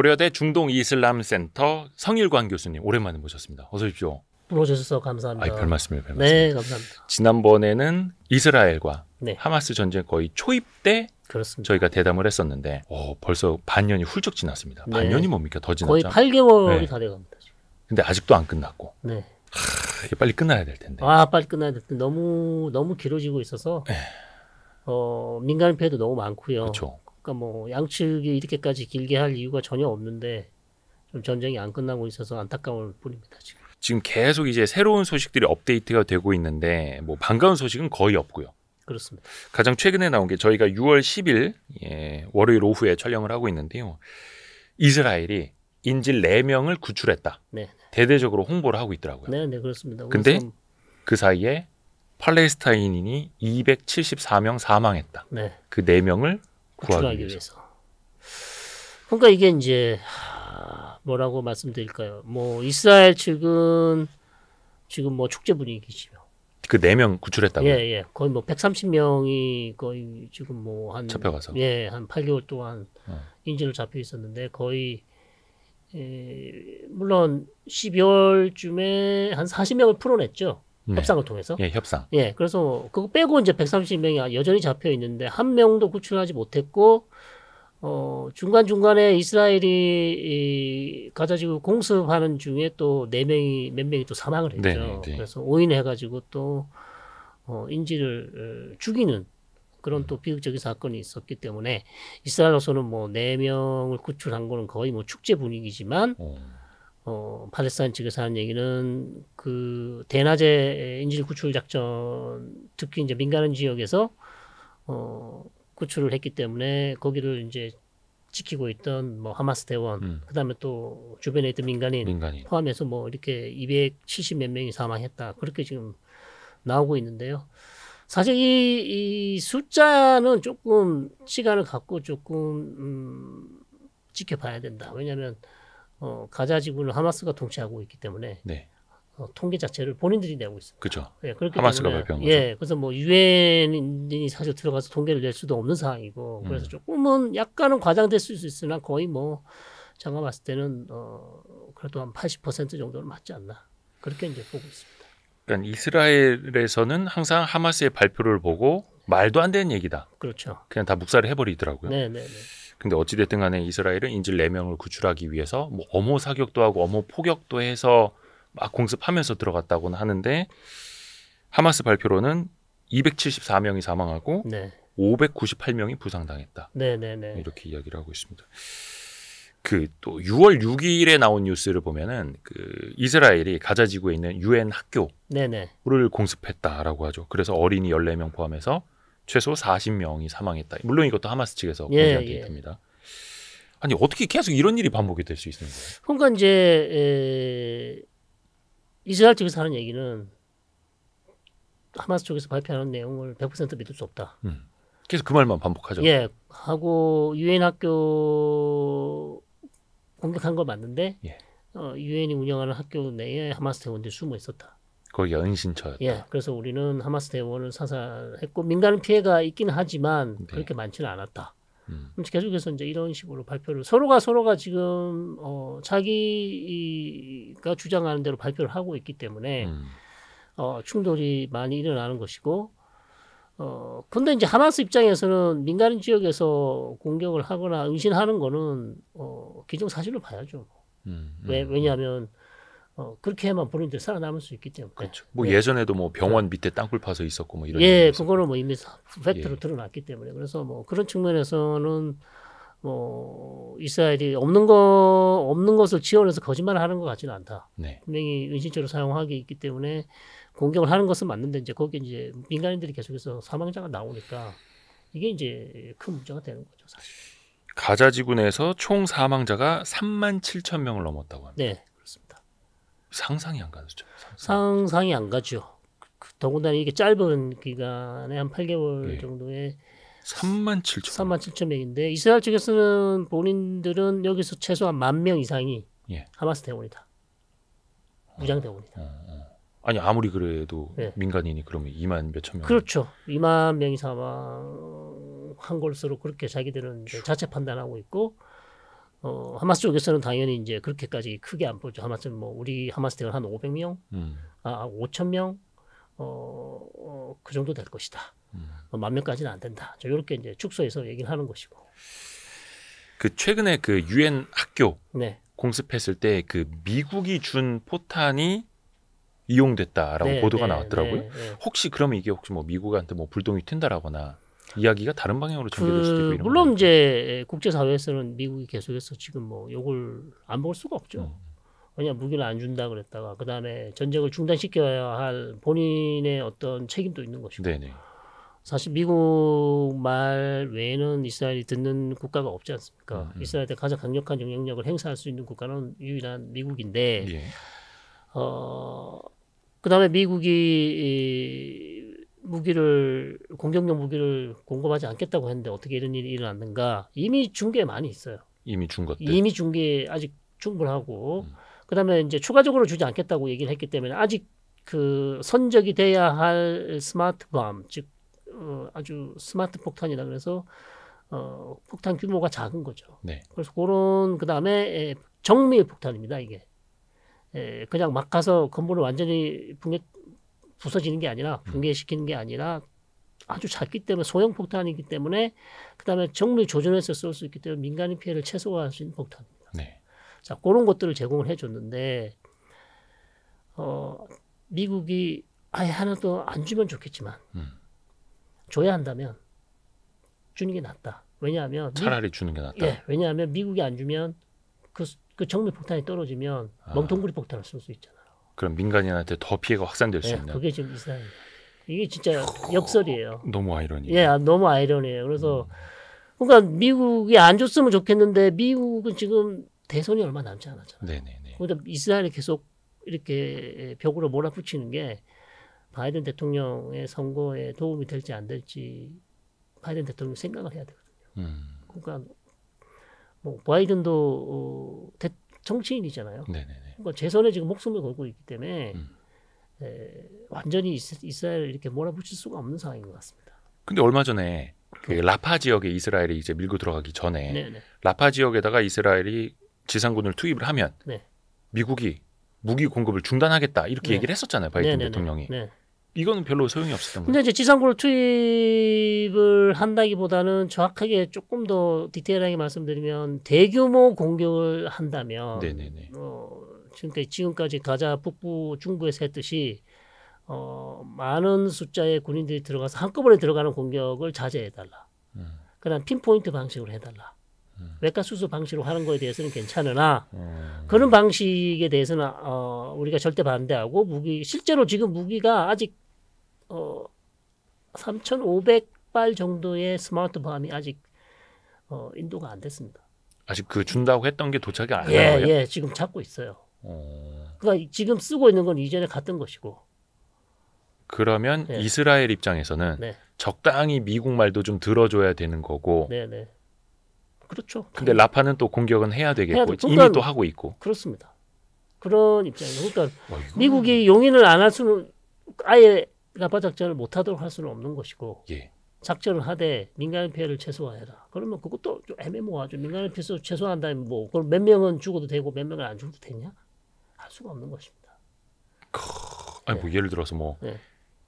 고려대 중동 이슬람 센터 성일관 교수님 오랜만에 모셨습니다. 어서 오십시오. 불러주셔서 감사합니다. 아, 별 말씀이에요. 별 네, 말씀. 네, 감사합니다. 지난번에는 이스라엘과 네. 하마스 전쟁 거의 초입 때 그렇습니다. 저희가 대담을 했었는데 오, 어, 벌써 반년이 훌쩍 지났습니다. 네. 반년이 뭡니까? 더 지났죠. 거의 8개월이 네. 다 돼갑니다. 근데 아직도 안 끝났고. 네. 하, 빨리 끝나야 될 텐데. 아, 빨리 끝나야 될 텐데 너무 너무 길어지고 있어서 네. 어, 민간 피해도 너무 많고요. 그렇죠. 그러니까 뭐 양측이 이렇게까지 길게 할 이유가 전혀 없는데 좀 전쟁이 안 끝나고 있어서 안타까울 뿐입니다 지금. 지금 계속 이제 새로운 소식들이 업데이트가 되고 있는데 뭐 반가운 소식은 거의 없고요. 그렇습니다. 가장 최근에 나온 게 저희가 6월 10일 예, 월요일 오후에 촬영을 하고 있는데요. 이스라엘이 인질 4명을 구출했다. 네. 대대적으로 홍보를 하고 있더라고요. 네, 네, 그렇습니다. 근데 참... 그 사이에 팔레스타인인이 274명 사망했다. 네. 그 4명을 구하기 출 위해서. 위해서. 그러니까 이게 이제 뭐라고 말씀드릴까요? 뭐 이스라엘 측은 지금 뭐 축제 분위기죠. 그네 명 구출했다고. 예, 예. 거의 뭐 130명이 거의 지금 뭐한 잡혀가서. 예, 한 8개월 동안 어. 인질로 잡혀 있었는데 거의 에, 예, 물론 12월쯤에 한 40명을 풀어냈죠. 네. 협상을 통해서. 예, 협상. 예, 그래서 그거 빼고 이제 130명이 여전히 잡혀 있는데 한 명도 구출하지 못했고 어 중간 중간에 이스라엘이 이 가자지구 공습하는 중에 또 네 명이 몇 명이 또 사망을 했죠. 네, 네. 그래서 오인해가지고 또 어, 인질을 어, 죽이는 그런 또 음. 비극적인 사건이 있었기 때문에 이스라엘로서는 뭐네 명을 구출한 거는 거의 뭐 축제 분위기지만. 어. 어, 팔레스타인 측에서 하는 얘기는 그 대낮에 인질 구출 작전 특히 이제 민간인 지역에서 어, 구출을 했기 때문에 거기를 이제 지키고 있던 뭐 하마스 대원, 음. 그다음에 또 주변에 있던 민간인, 민간인, 포함해서 뭐 이렇게 270 몇 명이 사망했다 그렇게 지금 나오고 있는데요. 사실 이, 이 숫자는 조금 시간을 갖고 조금 음, 지켜봐야 된다. 왜냐하면 어, 가자 지구는 하마스가 통치하고 있기 때문에 네. 어, 통계 자체를 본인들이 내고 있습니다. 그렇죠. 예, 그렇기 하마스가 때문에, 발표한 예, 거죠. 예, 그래서 뭐 유엔이 사실 들어가서 통계를 낼 수도 없는 상황이고 그래서 음. 조금은 약간은 과장될수 있으나 거의 뭐 제가 봤을 때는 어, 그래도 한 80% 정도는 맞지 않나 그렇게 이제 보고 있습니다. 그러니까 이스라엘에서는 항상 하마스의 발표를 보고 말도 안 되는 얘기다. 그렇죠. 그냥 다 묵살을 해버리더라고요. 네, 네, 네. 근데 어찌됐든 간에 이스라엘은 인질 네명을 구출하기 위해서 뭐 엄호 사격도 하고 엄호 포격도 해서 막 공습하면서 들어갔다고는 하는데 하마스 발표로는 274명이 사망하고 네. 598명이 부상당했다. 네, 네, 이렇게 이야기를 하고 있습니다. 그 또 6월 6일에 나온 뉴스를 보면은 그 이스라엘이 가자 지구에 있는 유엔 학교를 공습했다라고 하죠. 그래서 어린이 14명 포함해서 최소 40명이 사망했다. 물론 이것도 하마스 측에서 예, 공개한 예, 데이터입니다. 예. 아니 어떻게 계속 이런 일이 반복이 될 수 있는 거예요? 그러니까 이제 에... 이스라엘 측에서 하는 얘기는 하마스 쪽에서 발표하는 내용을 100% 믿을 수 없다. 음. 계속 그 말만 반복하죠. 예, 하고 유엔 학교 공격한 거 맞는데 예. 어, 유엔이 운영하는 학교 내에 하마스 대원들이 숨어 있었다. 거기 그 연신처였다. 예, 그래서 우리는 하마스 대원을 사살했고 민간 피해가 있긴 하지만 네. 그렇게 많지는 않았다. 음. 계속해서 이제 이런 식으로 발표를 서로가 서로가 지금 어, 자기가 주장하는 대로 발표를 하고 있기 때문에 음. 어, 충돌이 많이 일어나는 것이고 어, 근데 이제 하마스 입장에서는 민간인 지역에서 공격을 하거나 응신하는 거는 어, 기정 사실로 봐야죠. 음, 음, 왜, 왜냐하면 어, 그렇게 해만 보는데 살아남을 수 있기 때문에. 그렇죠. 뭐 예. 예전에도 뭐 병원 예. 밑에 땅굴 파서 있었고 뭐 이런. 예, 그거는 뭐 이미 팩트로 예. 드러났기 때문에 그래서 뭐 그런 측면에서는 뭐 이스라엘이 없는 거 없는 것을 지원해서 거짓말하는 을것 같지는 않다. 네. 분명히 은신처로 사용하기 있기 때문에 공격을 하는 것은 맞는데 이제 거기 이제 민간인들이 계속해서 사망자가 나오니까 이게 이제 큰 문제가 되는 거죠 사실. 가자지구 내에서 총 사망자가 3만 7천 명을 넘었다고 합니다. 네. 상상이 안 가는 상상. 상상이 안 가죠. 그, 더군다나 이게 짧은 기간에 한 8개월 예. 정도에 3만 7천 3만 7천 명인데 이스라엘 측에서는 본인들은 여기서 최소한 만명 이상이 예. 하마스 대원이다. 무장 대원이다. 어, 어, 어. 아니 아무리 그래도 예. 민간인이 그러면 2만 몇 천 명 그렇죠. 2만 명이 사망한 것으로 그렇게 자기들은 자체 판단하고 있고 어, 하마스 쪽에서는 당연히 이제 그렇게까지 크게 안 보죠. 하마스는 뭐 우리 하마스 대원 한 500명, 음. 아 5,000명, 아, 어, 어, 그 정도 될 것이다. 음. 어, 만 명까지는 안 된다. 저 이렇게 이제 축소해서 얘기를 하는 것이고. 그 최근에 그 유엔 학교 네. 공습했을 때 그 미국이 준 포탄이 이용됐다라고 네, 보도가 네, 나왔더라고요. 네, 네. 혹시 그러면 이게 혹시 뭐 미국한테 뭐 불똥이 튄다라거나 이야기가 다른 방향으로 전개될 그 수도 있고 그, 물론 거 이제 국제사회에서는 미국이 계속해서 지금 뭐 요걸 안 먹을 수가 없죠. 음. 왜냐 무기를 안 준다 그랬다가 그 다음에 전쟁을 중단시켜야 할 본인의 어떤 책임도 있는 것이고 네네. 사실 미국 말 외에는 이스라엘이 듣는 국가가 없지 않습니까? 음. 음. 이스라엘에 가장 강력한 영향력을 행사할 수 있는 국가는 유일한 미국인데 예. 어. 그다음에 미국이 무기를 공격용 무기를 공급하지 않겠다고 했는데 어떻게 이런 일이 일어났는가 이미 중계 많이 있어요. 이미 준 것들. 이미 중계 아직 충분하고 음. 그다음에 이제 추가적으로 주지 않겠다고 얘기를 했기 때문에 아직 그 선적이 돼야 할 스마트 밤, 즉 어, 아주 스마트 폭탄이라 그래서 어, 폭탄 규모가 작은 거죠. 네. 그래서 그런 그 다음에 예, 정밀 폭탄입니다 이게. 에, 예, 그냥 막 가서 건물을 완전히 붕괴 부서지는 게 아니라 음. 붕괴시키는 게 아니라 아주 작기 때문에 소형 폭탄이기 때문에 그다음에 정밀 조준해서 쏠 수 있기 때문에 민간인 피해를 최소화할 수 있는 폭탄입니다. 네. 자 그런 것들을 제공을 해줬는데 어, 미국이 아예 하나도 안 주면 좋겠지만 음. 줘야 한다면 주는 게 낫다. 왜냐하면 차라리 미, 주는 게 낫다. 예, 왜냐하면 미국이 안 주면 그, 그 정밀 폭탄이 떨어지면 아. 멍텅구리 폭탄을 쏠 수 있잖아. 그럼 민간인한테 더 피해가 확산될 수 예, 있는. 그게 지금 이스라 이게 진짜 어, 역설이에요. 너무 아이러니. 예, 아, 너무 아이러니에요. 그래서 음. 그러니까 미국이 안 줬으면 좋겠는데 미국은 지금 대선이 얼마 남지 않았잖아요. 네네네. 그러니까 이스라엘이 계속 이렇게 벽으로 몰아붙이는 게 바이든 대통령의 선거에 도움이 될지 안 될지 바이든 대통령 생각을 해야 되거든요. 음. 그러니까 뭐 바이든도 어, 대, 정치인이잖아요. 네네네. 그러니까 재선에 지금 목숨을 걸고 있기 때문에 음. 에, 완전히 이스라엘 이렇게 몰아붙일 수가 없는 상황인 것 같습니다. 근데 얼마 전에 그 네. 라파 지역에 이스라엘이 이제 밀고 들어가기 전에 네네. 네. 라파 지역에다가 이스라엘이 지상군을 투입을 하면 네. 미국이 무기 공급을 중단하겠다 이렇게 네. 얘기를 했었잖아요 바이든 네네네. 네, 대통령이. 네. 이거는 별로 소용이 없었던 거예 근데 이제 지상군을 투입을 한다기보다는 정확하게 조금 더 디테일하게 말씀드리면 대규모 공격을 한다면 네네네. 어, 그러니까 지금까지 가자 북부 중부에서 했듯이 어, 많은 숫자의 군인들이 들어가서 한꺼번에 들어가는 공격을 자제해달라. 음. 그다음 핀포인트 방식으로 해달라. 음. 외과 수술 방식으로 하는 거에 대해서는 괜찮으나 음. 그런 방식에 대해서는 어, 우리가 절대 반대하고 무기 실제로 지금 무기가 아직 어, 3,500발 정도의 스마트 밤이 아직 어, 인도가 안 됐습니다. 아직 그 준다고 했던 게 도착이 안 예, 나와요? 예, 지금 찾고 있어요. 어. 그러니까 지금 쓰고 있는 건 이전에 같은 것이고. 그러면 네. 이스라엘 입장에서는 네. 적당히 미국 말도 좀 들어줘야 되는 거고. 네네. 네. 그렇죠. 근데 라파는 또 공격은 해야 되겠고 해야 그러니까, 이미 또 하고 있고. 그렇습니다. 그런 입장이에요. 그러니까 와, 이건... 미국이 용인을 안 할 수는 아예 라파 작전을 못 하도록 할 수는 없는 것이고. 예. 작전을 하되 민간인 피해를 최소화해라. 그러면 그것도 좀 애매모호하죠. 민간인 피해를 최소화한다면 뭐 그럼 몇 명은 죽어도 되고 몇 명은 안 죽어도 되냐? 수가 없는 것입니다. 크... 아니 뭐 네. 예를 들어서 뭐 네.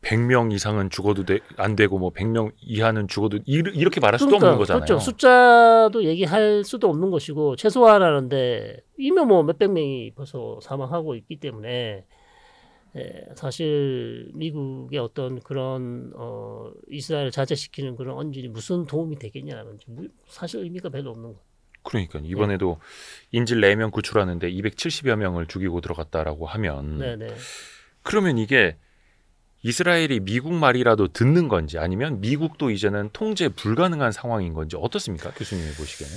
100명 이상은 죽어도 되, 안 되고 뭐 100명 이하는 죽어도 이, 렇게 말할 수도 그러니까, 없는 거잖아요. 그렇죠. 숫자도 얘기할 수도 없는 것이고 최소화라는데 이미 뭐 몇 백 명이 벌써 사망하고 있기 때문에 예, 사실 미국의 어떤 그런 어 이스라엘 자제시키는 그런 언질이 무슨 도움이 되겠냐라 사실 의미가 별로 없는 거. 그러니까 이번에도 네. 인질 4명 구출하는데 270여 명을 죽이고 들어갔다라고 하면 네네. 네. 그러면 이게 이스라엘이 미국 말이라도 듣는 건지 아니면 미국도 이제는 통제 불가능한 상황인 건지 어떻습니까? 교수님이 보시기에는?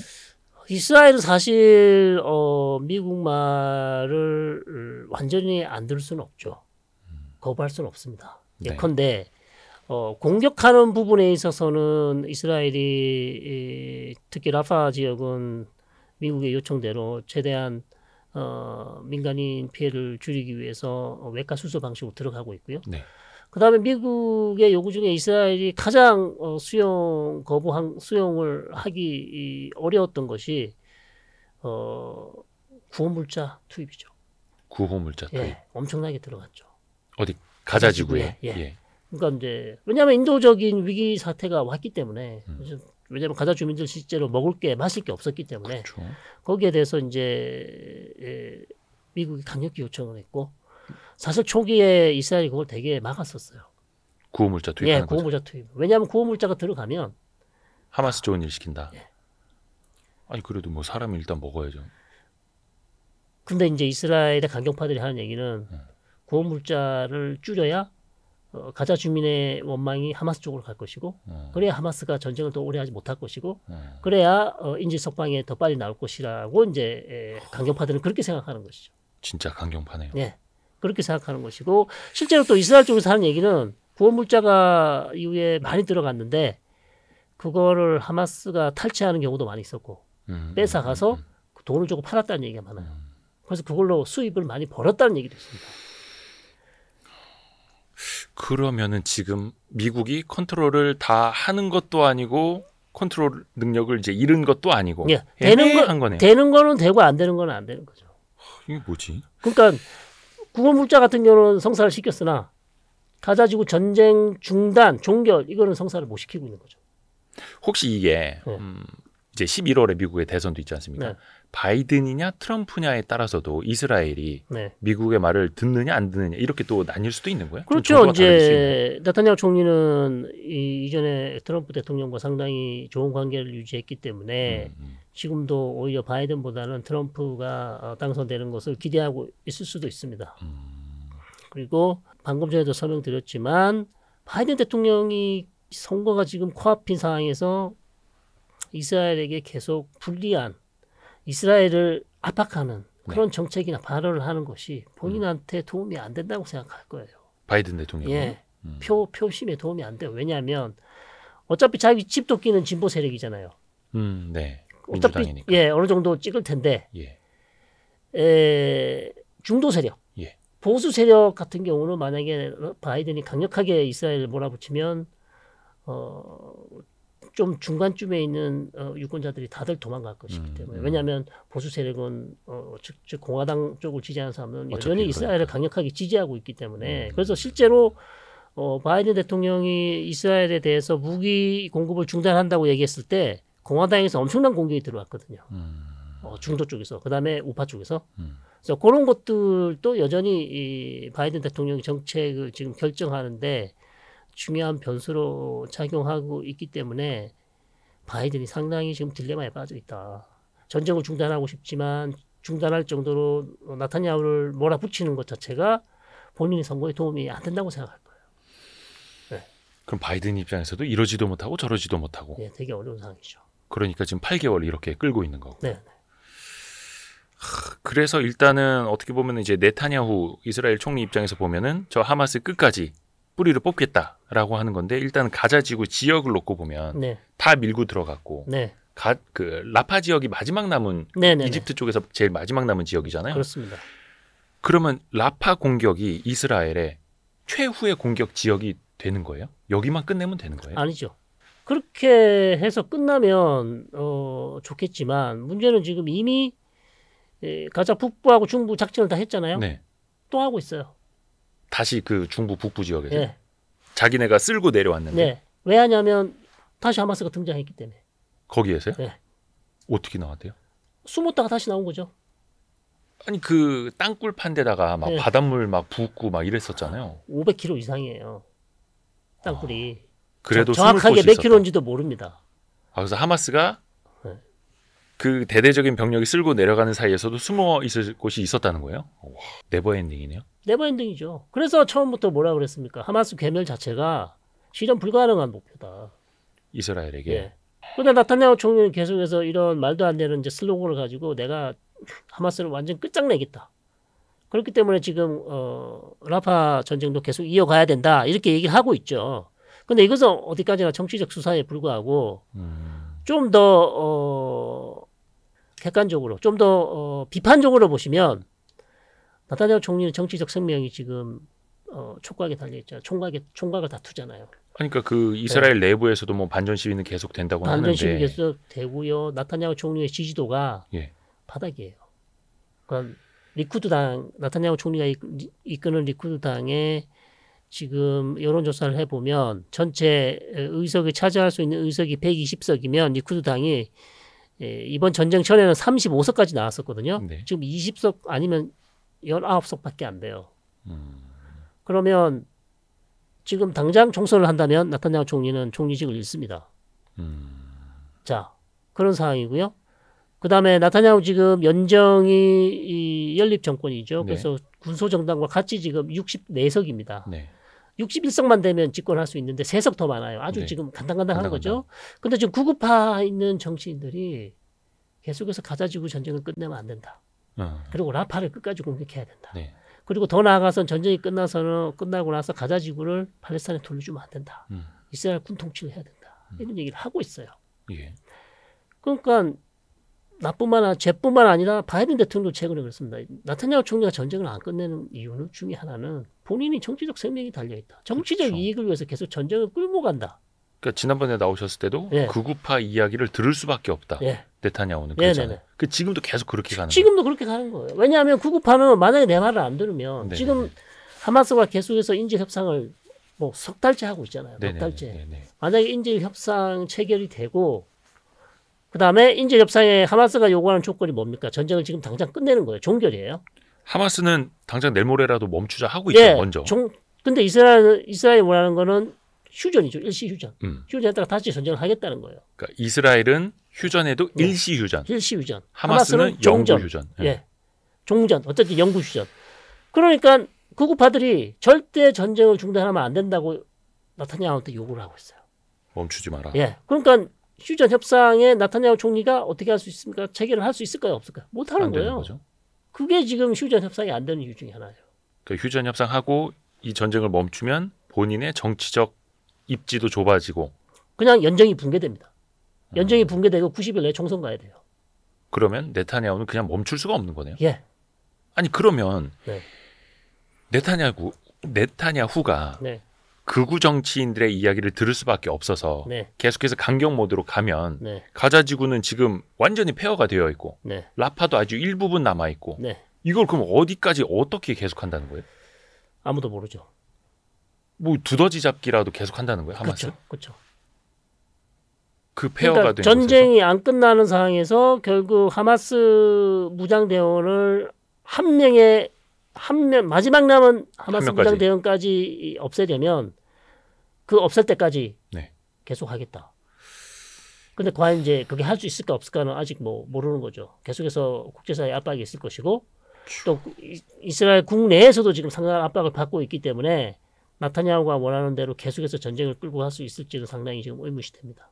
이스라엘은 사실 어, 미국 말을 음, 완전히 안 들을 수는 없죠. 거부할 수는 없습니다. 네. 예컨대 어, 공격하는 부분에 있어서는 이스라엘이 이, 특히 라파 지역은 미국의 요청대로 최대한 어, 민간인 피해를 줄이기 위해서 외과 수소 방식으로 들어가고 있고요. 네. 그다음에 미국의 요구 중에 이스라엘이 가장 어, 수용 거부한 수용을 하기 어려웠던 것이 어, 구호물자 투입이죠. 구호물자 예, 투입. 예, 엄청나게 들어갔죠. 어디 가자지구에. 예. 예. 그러니까 이제 왜냐하면 인도적인 위기 사태가 왔기 때문에 음. 왜냐하면 가자 주민들 실제로 먹을 게 마실 게 없었기 때문에 그렇죠. 거기에 대해서 이제 예, 미국이 강력히 요청을 했고 사실 초기에 이스라엘이 그걸 되게 막았었어요. 구호물자 투입. 예, 구호물자 투입. 왜냐하면 구호물자가 들어가면 하마스 좋은 일 시킨다. 예. 아니 그래도 뭐 사람 일단 먹어야죠. 근데 이제 이스라엘의 강경파들이 하는 얘기는 예. 구호물자를 줄여야 어, 가자 주민의 원망이 하마스 쪽으로 갈 것이고 네. 그래야 하마스가 전쟁을 더 오래 하지 못할 것이고 네. 그래야 어, 인질 석방에 더 빨리 나올 것이라고 이제 에, 강경파들은 그렇게 생각하는 것이죠. 진짜 강경파네요. 네, 그렇게 생각하는 것이고 실제로 또 이스라엘 쪽에서 하는 얘기는 구원 물자가 이후에 많이 들어갔는데 그거를 하마스가 탈취하는 경우도 많이 있었고 음, 음 뺏어가서 음, 음. 돈을 주고 팔았다는 얘기가 많아요. 그래서 그걸로 수입을 많이 벌었다는 얘기도 있습니다. 그러면은 지금 미국이 컨트롤을 다 하는 것도 아니고 컨트롤 능력을 이제 잃은 것도 아니고 예, 되는 거, 거네 되는 거는 되고 안 되는 거는 안 되는 거죠. 이게 뭐지? 그러니까 구호물자 같은 경우는 성사를 시켰으나 가자지구 전쟁 중단 종결 이거는 성사를 못 시키고 있는 거죠. 혹시 이게 네. 음, 이제 11월에 미국의 대선도 있지 않습니까? 네. 바이든이냐 트럼프냐에 따라서도 이스라엘이 네. 미국의 말을 듣느냐 안 듣느냐 이렇게 또 나뉠 수도 있는 거예요. 그렇죠. 이제 나타냐후 총리는 이, 이전에 트럼프 대통령과 상당히 좋은 관계를 유지했기 때문에 음, 음. 지금도 오히려 바이든보다는 트럼프가 어, 당선되는 것을 기대하고 있을 수도 있습니다. 음. 그리고 방금 전에도 설명드렸지만 바이든 대통령이 선거가 지금 코앞인 상황에서 이스라엘에게 계속 불리한 이스라엘을 압박하는 네. 그런 네. 정책이나 발언을 하는 것이 본인한테 도움이 안 된다고 생각할 거예요. 바이든 대통령. 예. 음. 표 표심에 도움이 안 돼요. 왜냐하면 어차피 자기 집도 끼는 진보 세력이잖아요. 음, 네. 어차피 민주당이니까. 예 어느 정도 찍을 텐데 예. 에, 중도 세력, 예. 보수 세력 같은 경우는 만약에 바이든이 강력하게 이스라엘을 몰아붙이면 어좀 중간쯤에 있는 어, 유권자들이 다들 도망갈 것이기 음, 때문에 음. 왜냐하면 보수 세력은 어, 즉, 즉 공화당 쪽을 지지하는 사람은 여전히 그러니까. 이스라엘을 강력하게 지지하고 있기 때문에 음. 그래서 실제로 어, 바이든 대통령이 이스라엘에 대해서 무기 공급을 중단한다고 얘기했을 때 공화당에서 엄청난 공격이 들어왔거든요. 어, 중도 쪽에서 그다음에 우파 쪽에서 음. 그래서 그런 것들도 여전히 이 바이든 대통령이 정책을 지금 결정하는데 중요한 변수로 작용하고 있기 때문에 바이든이 상당히 지금 딜레마에 빠져 있다. 전쟁을 중단하고 싶지만 중단할 정도로 나타냐후를 몰아붙이는 것 자체가 본인의 선거에 도움이 안 된다고 생각할 거예요. 네. 그럼 바이든 입장에서도 이러지도 못하고 저러지도 못하고. 네, 되게 어려운 상황이죠. 그러니까 지금 8개월 이렇게 끌고 있는 거고. 네. 네. 그래서 일단은 어떻게 보면 이제 네타냐후 이스라엘 총리 입장에서 보면은 저 하마스 끝까지 뿌리를 뽑겠다라고 하는 건데 일단 가자 지구 지역을 놓고 보면 네. 다 밀고 들어갔고 네. 가, 그 라파 지역이 마지막 남은 네네 네, 네. 이집트 쪽에서 제일 마지막 남은 지역이잖아요. 그렇습니다. 그러면 라파 공격이 이스라엘의 최후의 공격 지역이 되는 거예요? 여기만 끝내면 되는 거예요? 아니죠. 그렇게 해서 끝나면 어, 좋겠지만 문제는 지금 이미 예, 가자 북부하고 중부 작전을 다 했잖아요. 네. 또 하고 있어요. 다시 그중부 북부 지역에서 네. 자기네가 쓸고 내려왔는데 네. 왜 하냐면 다시 하마스가 등장했기 때문에 거기에서요? 네. 어떻게 나왔대요? 숨었다가 다시 나온 거죠. 아니 그 땅굴 판데다가 막 네. 바닷물 막 붓고 막 이랬었잖아요. 500km 이상이에요. 땅굴이 아, 그래도 저, 정확하게 몇 킬로인지도 모릅니다. 아, 그래서 하마스가 그 대대적인 병력이 쓸고 내려가는 사이에서도 숨어 있을 곳이 있었다는 거예요. 와, 네버엔딩이네요. 네버엔딩이죠. 그래서 처음부터 뭐라 그랬습니까? 하마스 괴멸 자체가 실현 불가능한 목표다. 이스라엘에게. 예. 그런데 나타나오 총리는 계속해서 이런 말도 안 되는 이제 슬로건을 가지고 내가 하마스를 완전 끝장내겠다. 그렇기 때문에 지금 어, 라파 전쟁도 계속 이어가야 된다 이렇게 얘기를 하고 있죠. 근데 이것은 어디까지나 정치적 수사에 불과하고 음. 좀더 어, 객관적으로 좀 더 어, 비판적으로 보시면 나타네오 총리는 정치적 생명이 지금 어, 촉각에 달려 있죠. 총각에 총각을 다투잖아요. 그러니까 그 이스라엘 네. 내부에서도 뭐 반전 시위는 계속 된다고 반전 하는데 반전 시위 계속 되고요. 나타냐후 총리의 지지도가 예. 바닥이에요. 그러니까 리쿠드 당 나타냐후 총리가 이끄는 리쿠드 당의 지금 여론조사를 해보면 전체 의석을 차지할 수 있는 의석이 120석이면 리쿠드 당이 예, 이번 전쟁전에는 35석까지 나왔었거든요. 네. 지금 20석 아니면 19석밖에 안 돼요. 음. 그러면 지금 당장 총선을 한다면 나타나후 총리는 총리직을 잃습니다. 음. 자, 그런 상황이고요. 그 다음에 나타나후 지금 연정이 이 연립 정권이죠. 네. 그래서 네. 군소정당과 같이 지금 64석입니다. 네. 61석만 되면 집권할 수 있는데 3석 더 많아요. 아주 네. 지금 간당간당한 간 거죠. 근데 지금 구급파 있는 정치인들이 계속해서 가자지구 전쟁을 끝내면 안 된다. 어. 그리고 라파를 끝까지 공격해야 된다. 네. 그리고 더나아가서는 전쟁이 끝나서는 끝나고 나서 가자지구를 팔레스타인에 돌려주면 안 된다. 음. 이스라엘 군 통치를 해야 된다. 이런 음. 얘기를 하고 있어요. 예. 그러니까 나뿐만 아니라 쟤뿐만 아니라 바이든 대통령도 최근에 그렇습니다 나타냐후 총리가 전쟁을 안 끝내는 이유는 중에 하나는 본인이 정치적 생명이 달려 있다. 정치적 그렇죠. 이익을 위해서 계속 전쟁을 끌고 간다. 그러니까 지난번에 나오셨을 때도 예. 극우파 이야기를 들을 수밖에 없다. 예. 네타냐후는 그잖아요. 예, 네, 네. 그 지금도 계속 그렇게 가는 지금도 그렇게 가는 거예요. 왜냐하면 극우파는 만약에 내 말을 안 들으면 네네. 네, 지금 하마스가 계속해서 인질 협상을 뭐석 달째 하고 있잖아요. 네네. 석 달째. 네네. 만약에 인질 협상 체결이 되고 그 다음에 인제 협상에 하마스가 요구하는 조건이 뭡니까? 전쟁을 지금 당장 끝내는 거예요. 종결이에요. 하마스는 당장 내일 모레라도 멈추자 하고 있죠. 예, 먼저. 종, 근데 이스라엘 이스라엘 원하는 거는 휴전이죠. 일시 휴전. 음. 휴전에다가 다시 전쟁을 하겠다는 거예요. 그러니까 이스라엘은 휴전에도 예. 일시 휴전. 일시 휴전. 하마스는, 하마 휴전. 예. 예. 종전. 어쨌든 영구 휴전. 그러니까 구구파들이 절대 전쟁을 중단하면 안 된다고 나타냐한테 요구를 하고 있어요. 멈추지 마라. 예. 그러니까 휴전 협상에 나타냐후 총리가 어떻게 할 수 있습니까? 체결을 할 수 있을까요? 없을까요? 못 하는 거예요. 거죠? 그게 지금 휴전 협상이 안 되는 이유 중에 하나예요. 그 휴전 협상하고 이 전쟁을 멈추면 본인의 정치적 입지도 좁아지고 그냥 연정이 붕괴됩니다. 음. 연정이 음. 붕괴되고 90일 내에 총선 가야 돼요. 그러면 네타냐후는 그냥 멈출 수가 없는 거네요. 예. 아니 그러면 네. 네타냐후 네타냐후가 네. 극우 정치인들의 이야기를 들을 수밖에 없어서 네. 계속해서 강경 모드로 가면 네. 가자 지구는 지금 완전히 폐허가 되어 있고 네. 라파도 아주 일부분 남아 있고 네. 이걸 그럼 어디까지 어떻게 계속한다는 거예요? 아무도 모르죠. 뭐 두더지 잡기라도 계속한다는 거예요, 하마스? 그렇죠. 그렇죠. 그 폐허가 그러니까 된 전쟁이 곳에서? 안 끝나는 상황에서 결국 하마스 무장 대원을 한 명의 한 명, 마지막 남은 하마스 부장 대응까지 없애려면 그 없앨 때까지 네. 계속 하겠다. 근데 과연 이제 그게 할 수 있을까 없을까는 아직 뭐 모르는 거죠. 계속해서 국제사회 압박이 있을 것이고 또 이스라엘 국내에서도 지금 상당한 압박을 받고 있기 때문에 나타냐후가 원하는 대로 계속해서 전쟁을 끌고 갈 수 있을지는 상당히 지금 의문시됩니다.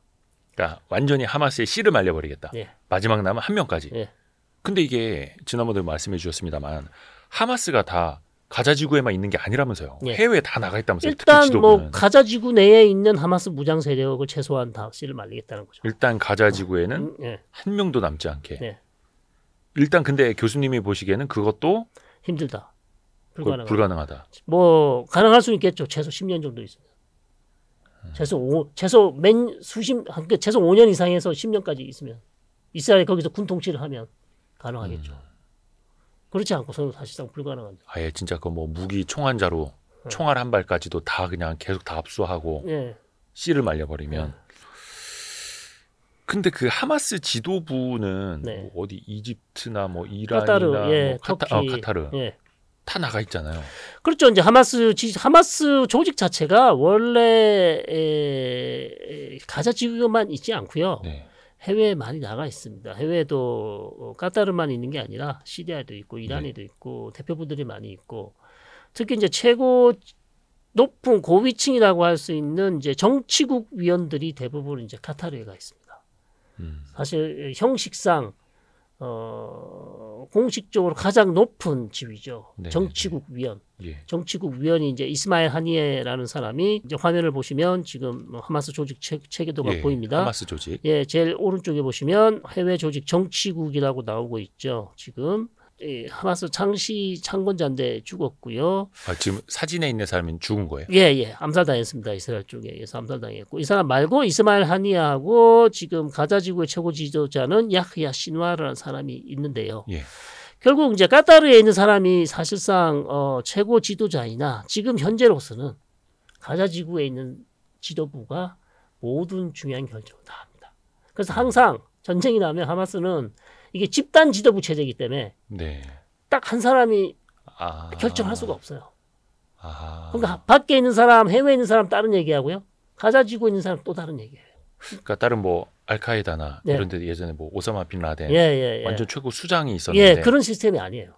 그러니까 완전히 하마스의 씨를 말려버리겠다. 예. 마지막 남은 한 명까지. 예. 근데 이게 지난번에도 말씀해 주셨습니다만 하마스가 다 가자 지구에만 있는 게 아니라면서요. 예. 해외에 다 나가 있다면서요. 일단 뭐 가자 지구 내에 있는 하마스 무장 세력을 최소한 다 씨를 말리겠다는 거죠. 일단 가자 지구에는 음, 예. 한 명도 남지 않게. 예. 일단 근데 교수님이 보시기에는 그것도 힘들다. 그 불가능하다. 불가능하다. 뭐 가능할 수는 있겠죠. 최소 10년 정도 있으면. 음. 최소 5, 최소 맨 수십 한러 최소 5년 이상에서 10년까지 있으면 이스라엘 거기서 군 통치를 하면 가능하겠죠. 음. 그렇지 않고서는 사실상 불가능한데다 아예 진짜 그 뭐 무기 총한자로 네. 예. 총알 한 발까지도 다 그냥 계속 다 압수하고 네. 씨를 말려버리면. 네. 근데 그 하마스 지도부는 네. 뭐 어디 이집트나 뭐 이란이나 카타르, 뭐 예, 뭐 카타, 어, 카타르 예. 다 나가 있잖아요. 그렇죠. 이제 하마스 지, 하마스 조직 자체가 원래 에, 가자 지구만 있지 않고요. 네. 해외에 많이 나가 있습니다. 해외에도 어, 까타르만 있는 게 아니라 시리아에도 있고 이란에도 네. 있고 대표부들이 많이 있고 특히 이제 최고 높은 고위층이라고 할 수 있는 이제 정치국 위원들이 대부분 이제 카타르에 가 있습니다. 음. 사실 형식상 어, 공식적으로 가장 높은 지위죠. 네. 네, 네. 정치국 위원. 예. 정치국 위원이 이제 이스마엘 하니에라는 사람이 이제 화면을 보시면 지금 뭐 하마스 조직 체, 계도가 예. 보입니다. 하마스 조직. 예, 제일 오른쪽에 보시면 해외 조직 정치국이라고 나오고 있죠. 지금 예, 하마스 창시 창건자인데 죽었고요. 아, 지금 사진에 있는 사람은 죽은 거예요? 예, 예. 암살당했습니다. 이스라엘 쪽에. 그래서 암살당했고 이 사람 말고 이스마엘 하니아하고 지금 가자 지구의 최고 지도자는 야흐야 신와라는 사람이 있는데요. 예. 결국 이제 까따르에 있는 사람이 사실상 어, 최고 지도자이나 지금 현재로서는 가자 지구에 있는 지도부가 모든 중요한 결정을 다 합니다. 그래서 음. 항상 전쟁이 나면 하마스는 이게 집단 지도부 체제이기 때문에 네. 딱한 사람이 아... 결정할 수가 없어요. 아... 그러니까 밖에 있는 사람, 해외에 있는 사람 다른 얘기하고요. 가자 지구에 있는 사람 또 다른 얘기예요. 그러니까 다른 뭐 알카에다나 예. 네. 이런 데 예전에 뭐 오사마 빈 라덴 예, 예, 예. 완전 최고 수장이 예, 있었는데 그런 시스템이 아니에요.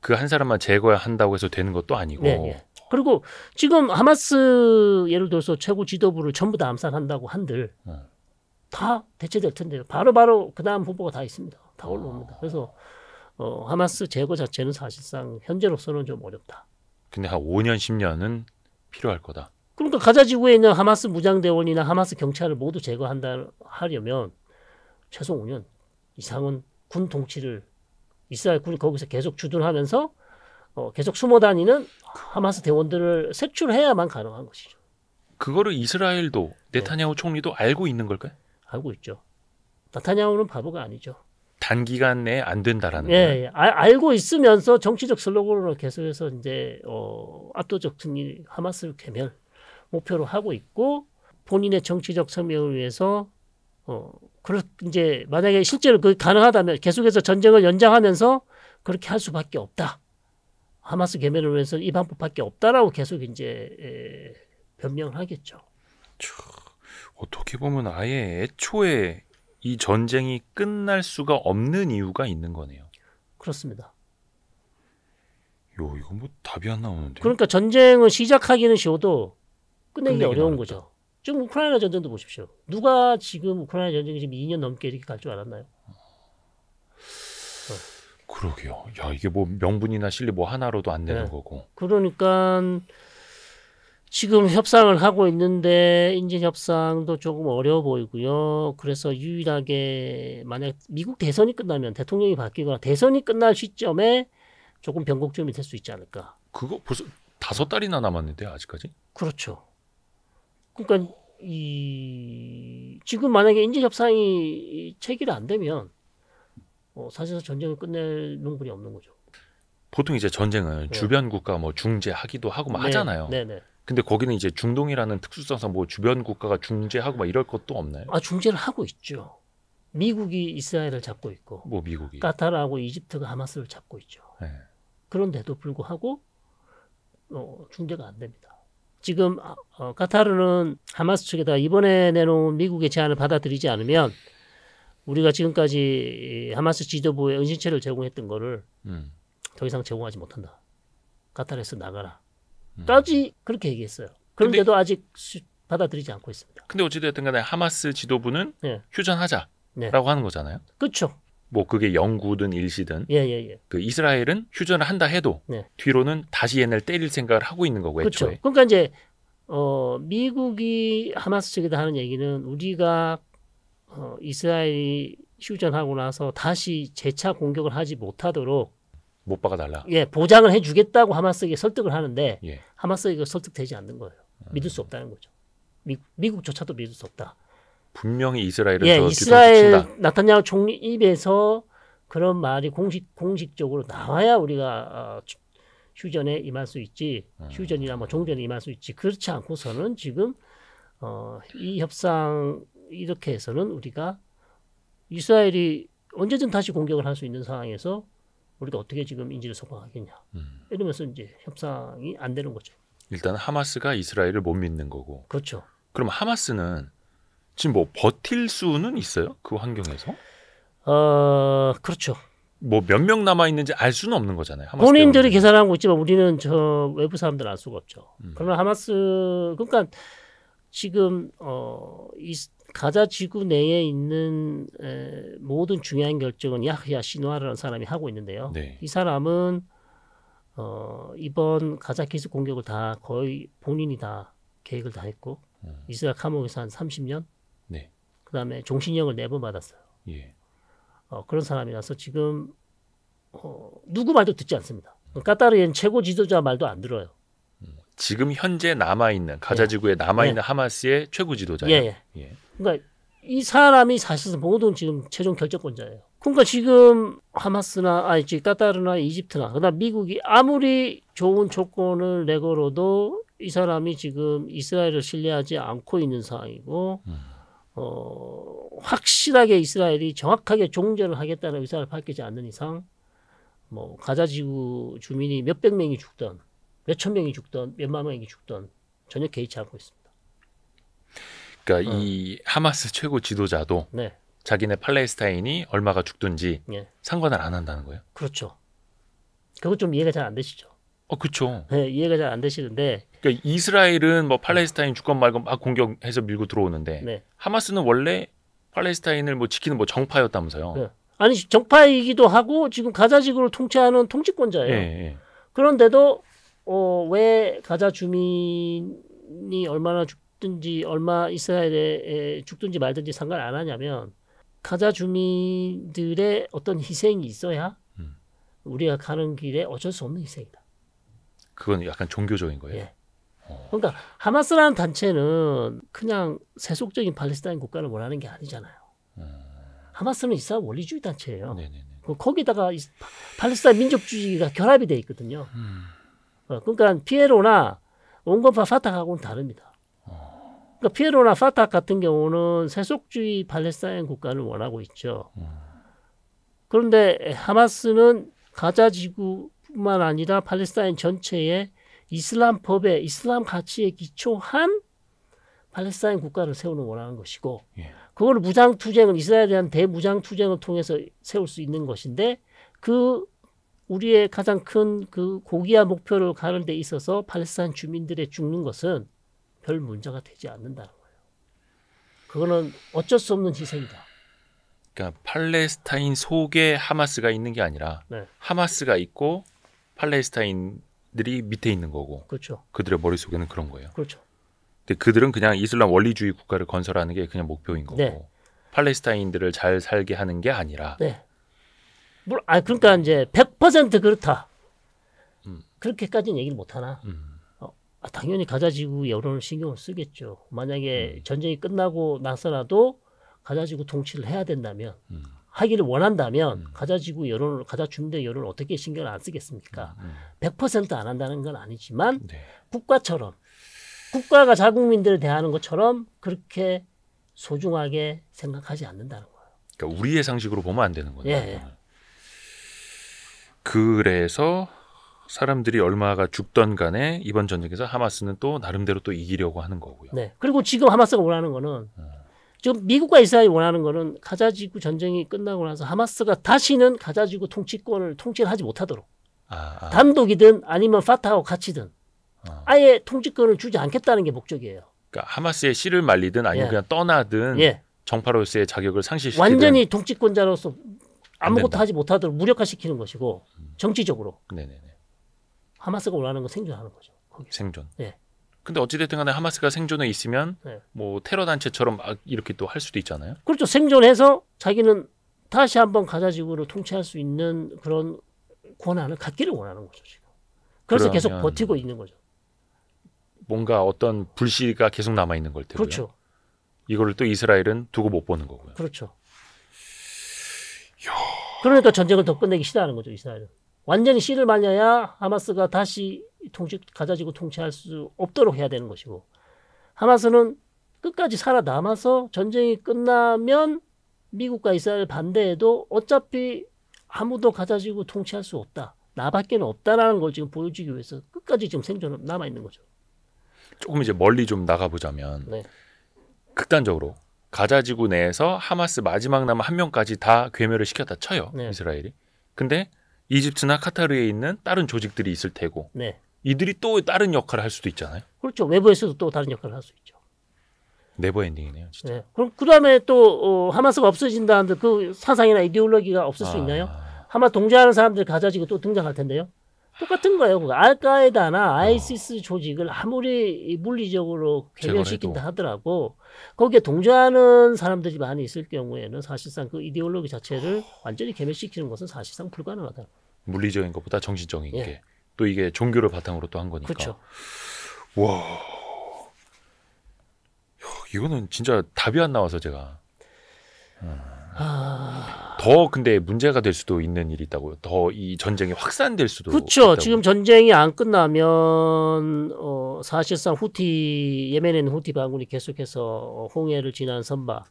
그 한 사람만 제거한다고 해서 되는 것도 아니고. 네, 예. 그리고 지금 하마스 예를 들어서 최고 지도부를 전부 다 암살한다고 한들 어. 다 대체될 텐데 바로 바로 그 다음 후보가 다 있습니다. 다 아. 올라옵니다. 그래서 어, 하마스 제거 자체는 사실상 현재로서는 좀 어렵다. 근데 한 5년 10년은 필요할 거다. 그러니까 가자 지구에 있는 하마스 무장대원이나 하마스 경찰을 모두 제거한다 하려면 최소 5년 이상은 군 통치를 이스라엘 군이 거기서 계속 주둔하면서 어, 계속 숨어 다니는 하마스 대원들을 색출해야만 가능한 것이죠. 그거를 이스라엘도 네. 네타냐후 네. 총리도 알고 있는 걸까요? 알고 있죠. 나타냐후는 바보가 아니죠. 단기간 내에 안 된다라는 예, 예. 아, 알고 있으면서 정치적 슬로건으로 계속해서 이제 어, 압도적 승리 하마스 개멸 목표로 하고 있고 본인의 정치적 성명을 위해서 어 그렇 이제 만약에 실제로 그 가능하다면 계속해서 전쟁을 연장하면서 그렇게 할 수밖에 없다. 하마스 개면을 위해서 이 방법밖에 없다라고 계속 이제 에, 변명을 하겠죠. 어떻게 보면 아예 애초에 이 전쟁이 끝날 수가 없는 이유가 있는 거네요. 그렇습니다. 요 이건 뭐 답이 안 나오는데. 그러니까 전쟁을 시작하기는 쉬워도 끝내기 어려운 어렵다. 거죠. 지금 우크라이나 전쟁도 보십시오. 누가 지금 우크라이나 전쟁이 지금 2년 넘게 이렇게 갈 줄 알았나요? 어. 그러게요. 야 이게 뭐 명분이나 실리 뭐 하나로도 안 되는 네. 거고. 그러니까 지금 협상을 하고 있는데 인진 협상도 조금 어려워 보이고요. 그래서 유일하게 만약 미국 대선이 끝나면 대통령이 바뀌거나 대선이 끝날 시점에 조금 변곡점이 될 수 있지 않을까. 그거 벌써 다섯 달이나 남았는데 아직까지? 그렇죠. 그러니까 이 지금 만약에 인재 협상이 체결이 안 되면 어, 사실상 전쟁을 끝낼 농분이 없는 거죠. 보통 이제 전쟁은 네. 주변 국가 뭐 중재하기도 하고 막 네. 하잖아요. 네네. 네. 근데 거기는 이제 중동이라는 특수성상 뭐 주변 국가가 중재하고 막 이럴 것도 없나요? 아 중재를 하고 있죠. 미국이 이스라엘을 잡고 있고, 뭐 미국이 카타르하고 이집트가 하마스를 잡고 있죠. 네. 그런데도 불구하고 어, 중재가 안 됩니다. 지금 어, 카타르는 하마스 측에다 이번에 내놓은 미국의 제안을 받아들이지 않으면 우리가 지금까지 하마스 지도부에 은신처를 제공했던 거를 음. 더 이상 제공하지 못한다. 카타르에서 나가라. 음. 까지 그렇게 얘기했어요. 그런데도 근데, 아직 수, 받아들이지 않고 있습니다. 근데 어찌됐든 간에 하마스 지도부는 네. 휴전하자라고 네. 하는 거잖아요. 그렇죠. 뭐 그게 영구든 일시든 예, 예, 예. 그 이스라엘은 휴전을 한다 해도 네. 뒤로는 다시 얘네를 때릴 생각을 하고 있는 거고 그렇죠. 애초에. 그러니까 이제 어, 미국이 하마스 측에다 하는 얘기는 우리가 어, 이스라엘이 휴전하고 나서 다시 재차 공격을 하지 못하도록 못 박아달라. 예, 보장을 해주겠다고 하마스에게 설득을 하는데 예. 하마스에게 설득되지 않는 거예요. 믿을 수 음. 없다는 거죠. 미, 미국조차도 믿을 수 없다. 분명히 이스라엘은 예, 이스라엘 나타냐후 총리 입에서 그런 말이 공식 공식적으로 나와야 우리가 어, 휴전에 임할 수 있지 음. 휴전이나 뭐 종전에 임할 수 있지 그렇지 않고서는 지금 어, 이 협상 이렇게 해서는 우리가 이스라엘이 언제든 다시 공격을 할 수 있는 상황에서 우리가 어떻게 지금 인질을 소방하겠냐 음. 이러면서 이제 협상이 안 되는 거죠. 일단 하마스가 이스라엘을 못 믿는 거고. 그렇죠. 그럼 하마스는 지금 뭐 버틸 수는 있어요? 그 환경에서? 어, 그렇죠. 뭐 몇 명 남아 있는지 알 수는 없는 거잖아요. 본인들이 계산하고 있지만 우리는 저 외부 사람들 알 수가 없죠. 음. 그러면 하마스 그러니까 지금 어, 이 가자 지구 내에 있는 에, 모든 중요한 결정은 야흐야 신화라는 사람이 하고 있는데요. 네. 이 사람은 어, 이번 가자 기습 공격을 다 거의 본인이 다 계획을 다 했고 음. 이스라엘 감옥에서 한 30년 네. 그다음에 종신형을 내보 네 받았어요. 예. 어, 그런 사람이라서 지금 어, 누구 말도 듣지 않습니다. 까따르엔 최고 지도자 말도 안 들어요. 음, 지금 현재 남아 있는 가자지구에 예. 남아 있는 예. 하마스의 최고 지도자예요. 예. 예. 예. 그러니까 이 사람이 사실상 모든 지금 최종 결정권자예요. 그러니까 지금 하마스나 아니 지 까타르나 이집트나 그다음 미국이 아무리 좋은 조건을 내걸어도 이 사람이 지금 이스라엘을 신뢰하지 않고 있는 상황이고 음. 어, 확실하게 이스라엘이 정확하게 종전을 하겠다는 의사를 밝히지 않는 이상 뭐 가자 지구 주민이 몇 백 명이 죽던 몇 천 명이 죽던 몇 만 명이 죽던 전혀 개의치 않고 있습니다. 그니까 어. 이 하마스 최고 지도자도 네. 자기네 팔레스타인이 얼마가 죽든지 네. 상관을 안 한다는 거예요. 그렇죠. 그건 좀 이해가 잘 안 되시죠. 어, 그렇죠. 네, 이해가 잘 안 되시는데. 그러니까 이스라엘은 뭐 팔레스타인 주권 말고 막 공격해서 밀고 들어오는데 네. 하마스는 원래 팔레스타인을 뭐 지키는 뭐 정파였다면서요. 네. 아니 정파이기도 하고 지금 가자지구를 통치하는 통치권자예요. 네. 그런데도 어, 왜 가자 주민이 얼마나 죽든지 얼마 이스라엘에 죽든지 말든지 상관 안 하냐면 가자 주민들의 어떤 희생이 있어야 음. 우리가 가는 길에 어쩔 수 없는 희생이다. 그건 약간 종교적인 거예요. 예. 그러니까 하마스라는 단체는 그냥 세속적인 팔레스타인 국가를 원하는 게 아니잖아요. 하마스는 이스라엘 원리주의 단체예요. 네네네. 그 거기다가 팔레스타인 민족주의가 결합이 돼 있거든요. 음. 어, 그러니까 피에로나 온건파 파타하고는 다릅니다. 그러니까 피에로나 파탁 같은 경우는 세속주의 팔레스타인 국가를 원하고 있죠. 음. 그런데 하마스는 가자 지구 뿐만 아니라 팔레스타인 전체에 이슬람 법에 이슬람 가치에 기초한 팔레스타인 국가를 세우는 원하는 것이고 예. 그걸 무장 투쟁을 이스라엘에 대한 대무장 투쟁을 통해서 세울 수 있는 것인데 그 우리의 가장 큰 그 고귀한 목표를 가는 데 있어서 팔레스타인 주민들의 죽는 것은 별 문제가 되지 않는다는 거예요. 그거는 어쩔 수 없는 희생이다. 그러니까 팔레스타인 속에 하마스가 있는 게 아니라 네. 하마스가 있고 팔레스타인들이 밑에 있는 거고 그렇죠. 그들의 머릿속에는 그런 거예요. 그렇죠. 근데 그들은 그냥 이슬람 원리주의 국가를 건설하는 게 그냥 목표인 거고 네. 팔레스타인들을 잘 살게 하는 게 아니라 네. 물, 아 그러니까 이제 100% 그렇다. 음. 그렇게까지는 얘기를 못 하나. 음. 어, 아, 당연히 가자지구 여론을 신경을 쓰겠죠. 만약에 음. 전쟁이 끝나고 나서라도 가자지구 통치를 해야 된다면 음. 하기를 원한다면 음. 가자지구 여론을 가자주민들 여론을 어떻게 신경을 안 쓰겠습니까? 음. 100%안 음. 한다는 건 아니지만 네. 국가처럼 국가가 자국민들을 대하는 것처럼 그렇게 소중하게 생각하지 않는다는 거예요. 그러니까 우리의 상식으로 보면 안 되는 거예요. 예. 음. 그래서 사람들이 얼마가 죽던 간에 이번 전쟁에서 하마스는 또 나름대로 또 이기려고 하는 거고요. 네. 그리고 지금 하마스가 원하는 거는 음. 지금 미국과 이스라엘이 원하는 거는 가자지구 전쟁이 끝나고 나서 하마스가 다시는 가자지구 통치권을 통치를 하지 못하도록 아, 아. 단독이든 아니면 파타하고 같이든 아. 예 통치권을 주지 않겠다는 게 목적이에요. 그러니까 하마스의 씨를 말리든 아니면 예. 그냥 떠나든 예. 정파로서의 자격을 상실시키든 완전히 통치권자로서 아무것도 하지 못하도록 무력화시키는 것이고 음. 정치적으로 음. 하마스가 원하는 건 생존하는 거죠. 거기서. 생존. 예. 근데 어찌됐든 간에 하마스가 생존해 있으면 네. 뭐 테러 단체처럼 막 아, 이렇게 또 할 수도 있잖아요. 그렇죠. 생존해서 자기는 다시 한번 가자지구를 통치할 수 있는 그런 권한을 갖기를 원하는 거죠 지금. 그래서 계속 버티고 있는 거죠. 뭔가 어떤 불씨가 계속 남아 있는 걸 테고요. 그렇죠. 이거를 또 이스라엘은 두고 못 보는 거고요. 그렇죠. 야... 그러니까 전쟁을 더 끝내기 싫어하는 거죠 이스라엘은. 완전히 씨를 말려야 하마스가 다시 통치 가자지구 통치할 수 없도록 해야 되는 것이고 하마스는 끝까지 살아남아서 전쟁이 끝나면 미국과 이스라엘 반대해도 어차피 아무도 가자지구 통치할 수 없다. 나밖에는 없다라는 걸 지금 보여주기 위해서 끝까지 지금 생존 남아 있는 거죠. 조금 이제 멀리 좀 나가보자면 네. 극단적으로 가자지구 내에서 하마스 마지막 남은 한 명까지 다 괴멸을 시켰다 쳐요 네. 이스라엘이. 근데 이집트나 카타르에 있는 다른 조직들이 있을 테고 네. 이들이 또 다른 역할을 할 수도 있잖아요. 그렇죠. 외부에서도 또 다른 역할을 할 수 있죠. 네버 엔딩이네요, 진짜. 네. 그럼 그다음에 또 어, 하마스가 없어진다는데 그 사상이나 이데올로기가 없을 아... 수 있나요? 하마 동조하는 사람들 가져지고 또 등장할 텐데요. 똑같은 거예요. 그 알카에다나 어. 아이시스 어... 조직을 아무리 물리적으로 개별시킨다 하더라도 거기에 동조하는 사람들이 많이 있을 경우에는 사실상 그 이데올로기 자체를 완전히 개멸시키는 것은 사실상 불가능하다. 물리적인 것보다 정신적인 예. 게. 또 이게 종교를 바탕으로 또 한 거니까. 그렇죠. 와. 이거는 진짜 답이 안 나와서 제가. 음. 아... 더 근데 문제가 될 수도 있는 일이 있다고요. 더 이 전쟁이 확산될 수도. 그렇죠. 지금 전쟁이 안 끝나면 어, 사실상 후티 예멘에 후티 반군이 계속해서 어, 홍해를 지난 선박,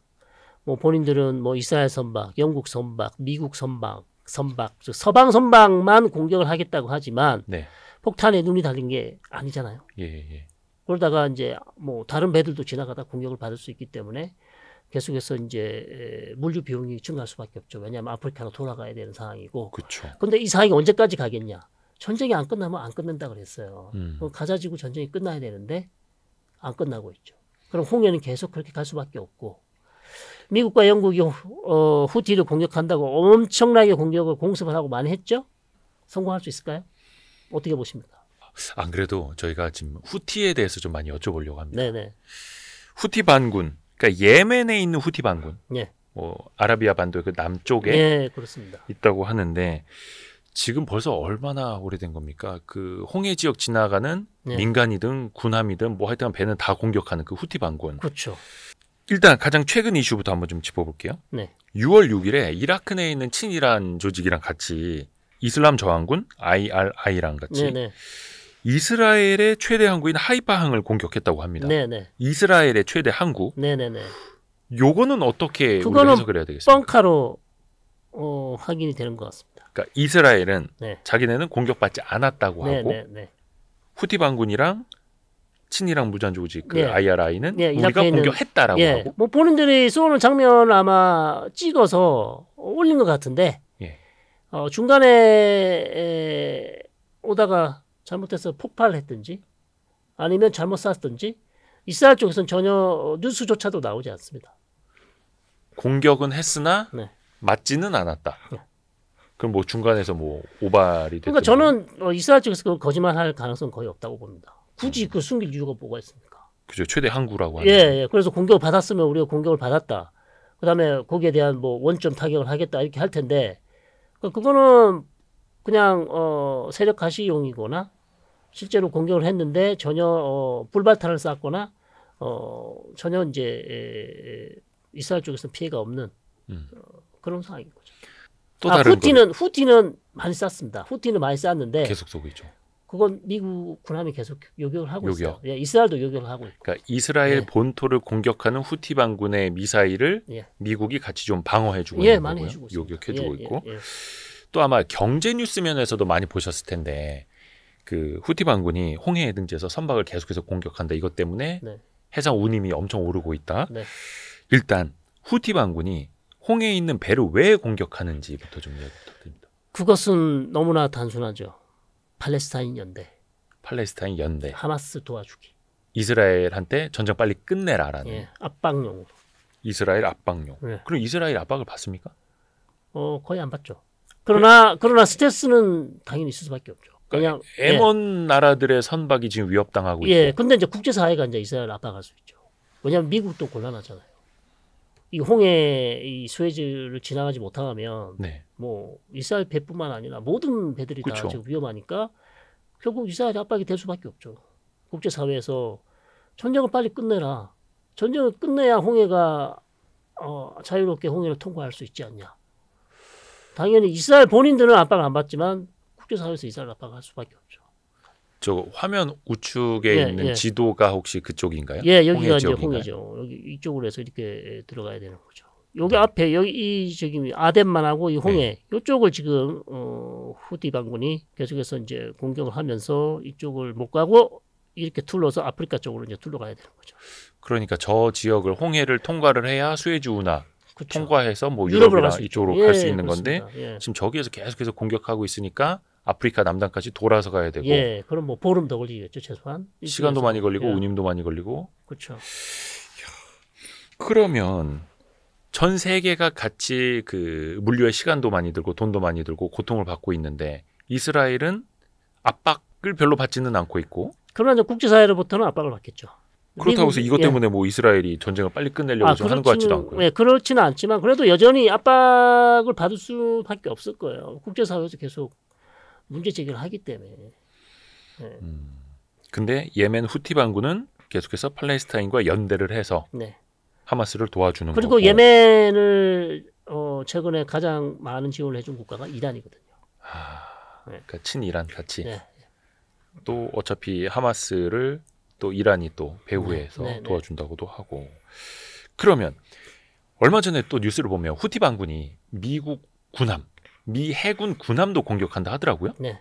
뭐 본인들은 뭐 이스라엘 선박, 영국 선박, 미국 선박 선박, 즉 서방 선박만 공격을 하겠다고 하지만 네. 폭탄에 눈이 달린 게 아니잖아요. 예, 예. 그러다가 이제 뭐 다른 배들도 지나가다 공격을 받을 수 있기 때문에 계속해서 이제 물류 비용이 증가할 수밖에 없죠. 왜냐하면 아프리카로 돌아가야 되는 상황이고. 그렇죠. 근데 이 상황이 언제까지 가겠냐? 전쟁이 안 끝나면 안 끝낸다 그랬어요. 음. 가자지구 전쟁이 끝나야 되는데 안 끝나고 있죠. 그럼 홍해는 계속 그렇게 갈 수밖에 없고 미국과 영국이 어, 후티를 공격한다고 엄청나게 공격을 공습을 하고 많이 했죠. 성공할 수 있을까요? 어떻게 보십니까? 안 그래도 저희가 지금 후티에 대해서 좀 많이 여쭤보려고 합니다. 네네. 후티 반군, 그러니까 예멘에 있는 후티 반군, 네. 뭐 아라비아 반도 그 남쪽에 네, 그렇습니다. 있다고 하는데 지금 벌써 얼마나 오래된 겁니까? 그 홍해 지역 지나가는 네. 민간이든 군함이든 뭐 하여튼 배는 다 공격하는 그 후티 반군. 그렇죠. 일단 가장 최근 이슈부터 한번 좀 짚어볼게요. 네. 6월 6일에 이라크 내에 있는 친이란 조직이랑 같이 이슬람 저항군 IRI랑 같이 네네. 네. 이스라엘의 최대 항구인 하이파항을 공격했다고 합니다. 네네. 네. 이스라엘의 최대 항구. 네네네. 네, 요거는 어떻게 우리가 해석을 해야 되겠습니까? 뻥카로 어, 확인이 되는 것 같습니다. 그러니까 이스라엘은 네. 자기네는 공격받지 않았다고 네네네. 하고 후티 반군이랑 닥친이랑 무잔조직 그 예. IRI는 예, 우리가 공격했다라고 예. 하고 뭐 본인들이 쏘는 장면을 아마 찍어서 올린 것 같은데 예. 어, 중간에 에... 오다가 잘못해서 폭발했든지 아니면 잘못 쐈든지 이스라엘 쪽에서는 전혀 뉴스조차도 나오지 않습니다. 공격은 했으나 네. 맞지는 않았다. 네. 그럼 뭐 중간에서 뭐 오발이 됐 그러니까 저는 뭐 이스라엘 쪽에서 거짓말할 가능성은 거의 없다고 봅니다. 굳이 그 숨길 이유가 뭐가 있습니까? 그죠. 최대 항구라고 예, 하는. 예, 예. 그래서 공격을 받았으면 우리가 공격을 받았다. 그다음에 거기에 대한 뭐 원점 타격을 하겠다 이렇게 할 텐데 그러니까 그거는 그냥 어 세력 가시용이거나 실제로 공격을 했는데 전혀 어 불발탄을 쐈거나 어 전혀 이제 에, 이스라엘 쪽에서 피해가 없는 음. 어, 그런 상황인 거죠. 또 아, 다른 후티는 건... 후티는 많이 쐈습니다. 후티는 많이 쐈는데 계속 쏘고 있죠. 그건 미국 군함이 계속 요격을 하고 요격. 있어요. 예, 이스라엘도 요격을 하고 있고. 그러니까 이스라엘 예. 본토를 공격하는 후티 반군의 미사일을 예. 미국이 같이 좀 방어해주고 예, 있는 거고요. 요격해주고 예, 예, 있고. 또 아마 경제 뉴스 면에서도 많이 보셨을 텐데 그 후티 반군이 홍해 등지에서 선박을 계속해서 공격한다. 이것 때문에 네. 해상 운임이 엄청 오르고 있다. 네. 일단 후티 반군이 홍해에 있는 배를 왜 공격하는지부터 좀 이야기 부탁드립니다. 그것은 너무나 단순하죠. 팔레스타인 연대. 팔레스타인 연대. 하마스 도와주기. 이스라엘한테 전쟁 빨리 끝내라라는. 예, 압박용 이스라엘 압박용. 예. 그럼 이스라엘 압박을 받습니까? 어 거의 안 받죠. 그러나 네. 그러나 스트레스는 당연히 있을 수밖에 없죠. 그러니까 그냥 M1 예. 나라들의 선박이 지금 위협당하고 예, 있고. 예, 근데 이제 국제사회가 이제 이스라엘 압박할 수 있죠. 왜냐하면 미국도 곤란하잖아요. 이 홍해 이 수에즈를 지나가지 못하면 네. 뭐 이스라엘 배뿐만 아니라 모든 배들이 그쵸. 다 그렇죠. 지금 위험하니까 결국 이스라엘 압박이 될 수밖에 없죠. 국제 사회에서 전쟁을 빨리 끝내라. 전쟁을 끝내야 홍해가 어, 자유롭게 홍해를 통과할 수 있지 않냐. 당연히 이스라엘 본인들은 압박을 안 받지만 국제사회에서 이스라엘 압박할 수밖에 없죠. 저 화면 우측에 예, 있는 예. 지도가 혹시 그쪽인가요? 예, 여기가 이제 홍해죠. 여기 이쪽으로 해서 이렇게 들어가야 되는 거죠. 여기 네. 앞에 여기 이 저기 아덴만하고 이 홍해 네. 이쪽을 지금 어, 후디 반군이 계속해서 이제 공격을 하면서 이쪽을 못 가고 이렇게 둘러서 아프리카 쪽으로 이제 둘러가야 되는 거죠. 그러니까 저 지역을 홍해를 통과를 해야 수에즈 운하 그렇죠. 통과해서 뭐 유럽이나 이쪽으로 예, 갈수 있는 그렇습니다. 건데 예. 지금 저기에서 계속해서 공격하고 있으니까 아프리카 남단까지 돌아서 가야 되고. 예, 그럼 뭐 보름 더 걸리겠죠 최소한. 시간도 많이 걸리고 예. 운임도 많이 걸리고. 그렇죠. 그러면 전 세계가 같이 그 물류의 시간도 많이 들고 돈도 많이 들고 고통을 받고 있는데 이스라엘은 압박을 별로 받지는 않고 있고. 그러나 이제 국제사회로부터는 압박을 받겠죠. 그렇다고 해서 이것 예. 때문에 예. 뭐 이스라엘이 전쟁을 빨리 끝내려고 아, 그렇지, 하는 것 같지도 않고요. 예, 그렇지는 않지만 그래도 여전히 압박을 받을 수밖에 없을 거예요. 국제사회에서 계속 문제 제기를 하기 때문에. 네. 음. 근데 예멘 후티 반군은 계속해서 팔레스타인과 연대를 해서 네. 하마스를 도와주는 그리고 거고. 예멘을 어, 최근에 가장 많은 지원을 해준 국가가 이란이거든요. 아, 네. 그러니까 네. 친이란 같이. 네. 또 어차피 하마스를 또 이란이 또 배후에서 네. 네, 네, 도와준다고도 하고. 그러면 얼마 전에 또 뉴스를 보면 후티 반군이 미국 군함 미 해군 군함도 공격한다 하더라고요. 네.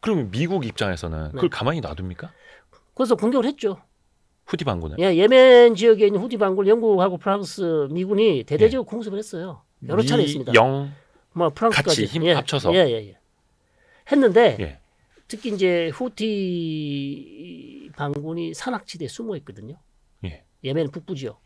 그러면 미국 입장에서는 네. 그걸 가만히 놔둡니까? 그래서 공격을 했죠. 후디 반군을. 예, 예멘 지역에 있는 후디 반군을 영국하고 프랑스 미군이 대대적으로 예. 공습을 했어요. 여러 차례 있습니다. 영, 뭐 프랑스까지 힘 예. 합쳐서. 예, 예, 예. 했는데 예. 특히 이제 후티 반군이 산악지대에 숨어 있거든요. 예. 예멘 북부 지역.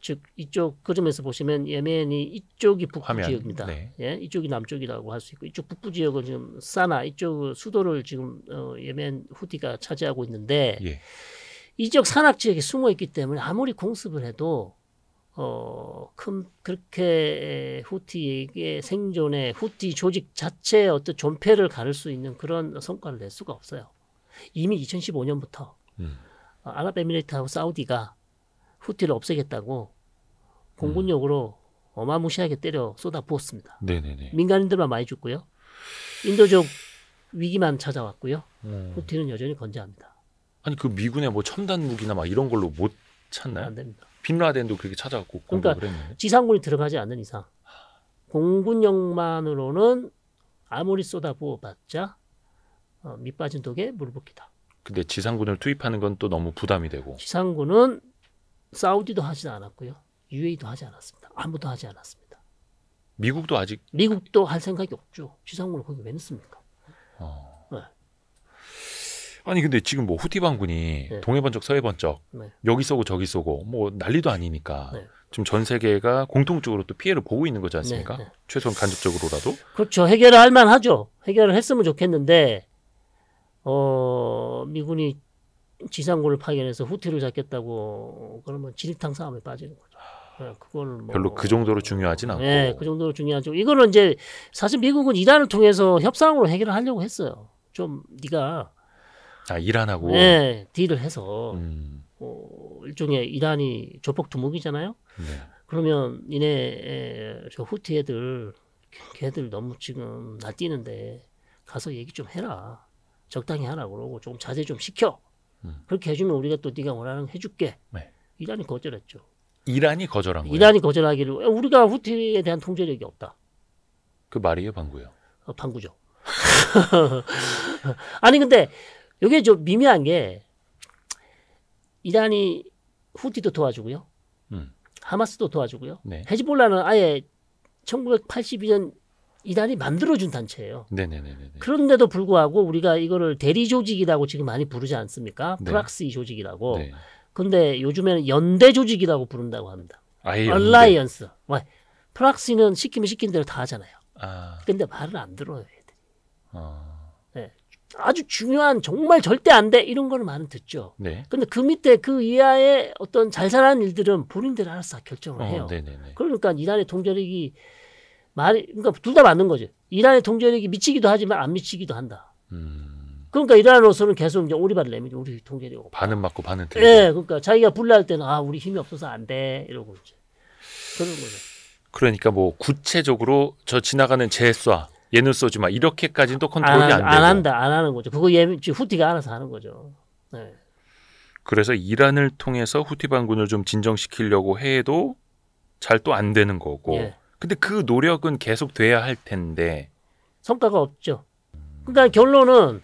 즉 이쪽 그림에서 보시면 예멘이 이쪽이 북부 화면, 지역입니다. 네. 예, 이쪽이 남쪽이라고 할 수 있고 이쪽 북부 지역은 지금 사나 이쪽 수도를 지금 어, 예멘 후디가 차지하고 있는데 예. 이 지역 산악 지역에 숨어 있기 때문에 아무리 공습을 해도 어, 큰, 그렇게 후티에게 생존의 후티 조직 자체의 어떤 존폐를 가를 수 있는 그런 성과를 낼 수가 없어요. 이미 2015년부터 음. 어, 아랍에미리트하고 사우디가 후티를 없애겠다고 공군력으로 어마무시하게 때려 쏟아 부었습니다. 네네네. 민간인들만 많이 죽고요. 인도적 위기만 찾아왔고요. 음. 후티는 여전히 건재합니다. 아니 그 미군의 뭐 첨단 무기나 막 이런 걸로 못 찾나요? 안 됩니다. 빈라덴도 그렇게 찾아왔고 그러니까 그랬는데. 지상군이 들어가지 않는 이상 공군력만으로는 아무리 쏟아부어봤자 어, 밑빠진 독에 물붓기다. 근데 지상군을 투입하는 건 또 너무 부담이 되고. 지상군은 사우디도 하지 않았고요. UAE도 하지 않았습니다. 아무도 하지 않았습니다. 미국도 아직 미국도 할 생각이 없죠. 지상군을 거기 왜 넣습니까? 어. 네. 아니 근데 지금 뭐 후티 반군이 네. 동해 번쩍 서해 번쩍 네. 여기 쏘고 저기 쏘고 뭐 난리도 아니니까 네. 지금 전 세계가 공통적으로 또 피해를 보고 있는 거지 않습니까? 네, 네. 최소한 간접적으로라도 그렇죠 해결할 만하죠 해결을 했으면 좋겠는데 어 미군이 지상군을 파견해서 후퇴를 잡겠다고 그러면 진흙탕 싸움에 빠지는 거죠. 예, 그걸 뭐 별로 그 정도로 중요하진 않고. 네, 그 정도로 중요하죠. 이거는 이제 사실 미국은 이란을 통해서 협상으로 해결을 하려고 했어요. 좀 네가 아 이란하고 네 딜을 해서 음. 어, 일종의 이란이 조폭 두목이잖아요. 네. 그러면 이네저 후티 애들 걔들 너무 지금 날뛰는데 가서 얘기 좀 해라 적당히 하라 그러고 좀 자제 좀 시켜 그렇게 해주면 우리가 또 네가 원하는 거 해줄게. 네. 이란이 거절했죠. 이란이 거절한 거예요. 이란이 거절하기를 우리가 후티에 대한 통제력이 없다. 그 말이에요, 방구요. 어, 방구죠. 아니 근데 이게 좀 미묘한 게 이란이 후티도 도와주고요. 음. 하마스도 도와주고요. 네. 헤즈볼라는 아예 1982년 이단이 만들어준 단체예요. 네네네 그런데도 불구하고 우리가 이거를 대리 조직이라고 지금 많이 부르지 않습니까? 네. 프락스이 조직이라고. 네. 근데 요즘에는 연대 조직이라고 부른다고 합니다. 얼라이언스. 왜? 프락시는 시키면 시킨 대로 다 하잖아요. 아. 근데 말을 안 들어요. 아. 네. 아주 중요한 정말 절대 안 돼 이런 거는 많은 듣죠. 네. 근데 그 밑에 그 이하의 어떤 잘 사는 일들은 본인들이 알아서 결정을 어, 해요. 어, 그러니까 이란의 통제력이 말이 그러니까 둘 다 맞는 거죠. 이란의 통제력이 미치기도 하지만 안 미치기도 한다. 음. 그러니까 이란으로서는 계속 이제 오리발을 내밀죠. 우리 통제력. 반은 맞고 반은 틀리고. 예, 그러니까 자기가 불날 때는 아 우리 힘이 없어서 안 돼 이러고 이제 그런 거죠. 그러니까 뭐 구체적으로 저 지나가는 제쏴 얘는 쏘지 마 이렇게까지는 또 컨트롤이 안, 안, 안 되고 안 한다 안 하는 거죠. 그거 얘 후티가 알아서 하는 거죠. 네. 그래서 이란을 통해서 후티 반군을 좀 진정시키려고 해도 잘 또 안 되는 거고. 예. 근데 그 노력은 계속 돼야 할 텐데 성과가 없죠. 그러니까 결론은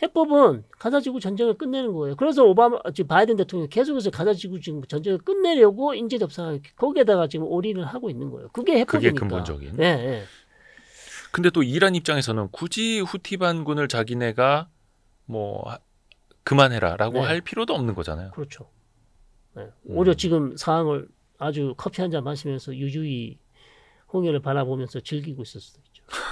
해법은 가자지구 전쟁을 끝내는 거예요. 그래서 오바마 지금 바이든 대통령 계속해서 가자지구 지금 전쟁을 끝내려고 인제 접상 거기에다가 지금 올인을 하고 있는 거예요. 그게 해법이니까. 그게 근본적인. 예. 예. 근데 또 이란 입장에서는 굳이 후티 반군을 자기네가 뭐 그만해라라고 네. 할 필요도 없는 거잖아요. 그렇죠. 네. 음. 오히려 음. 지금 상황을 아주 커피 한 잔 마시면서 유유히 홍해를 바라보면서 즐기고 있을 었 수도 있죠.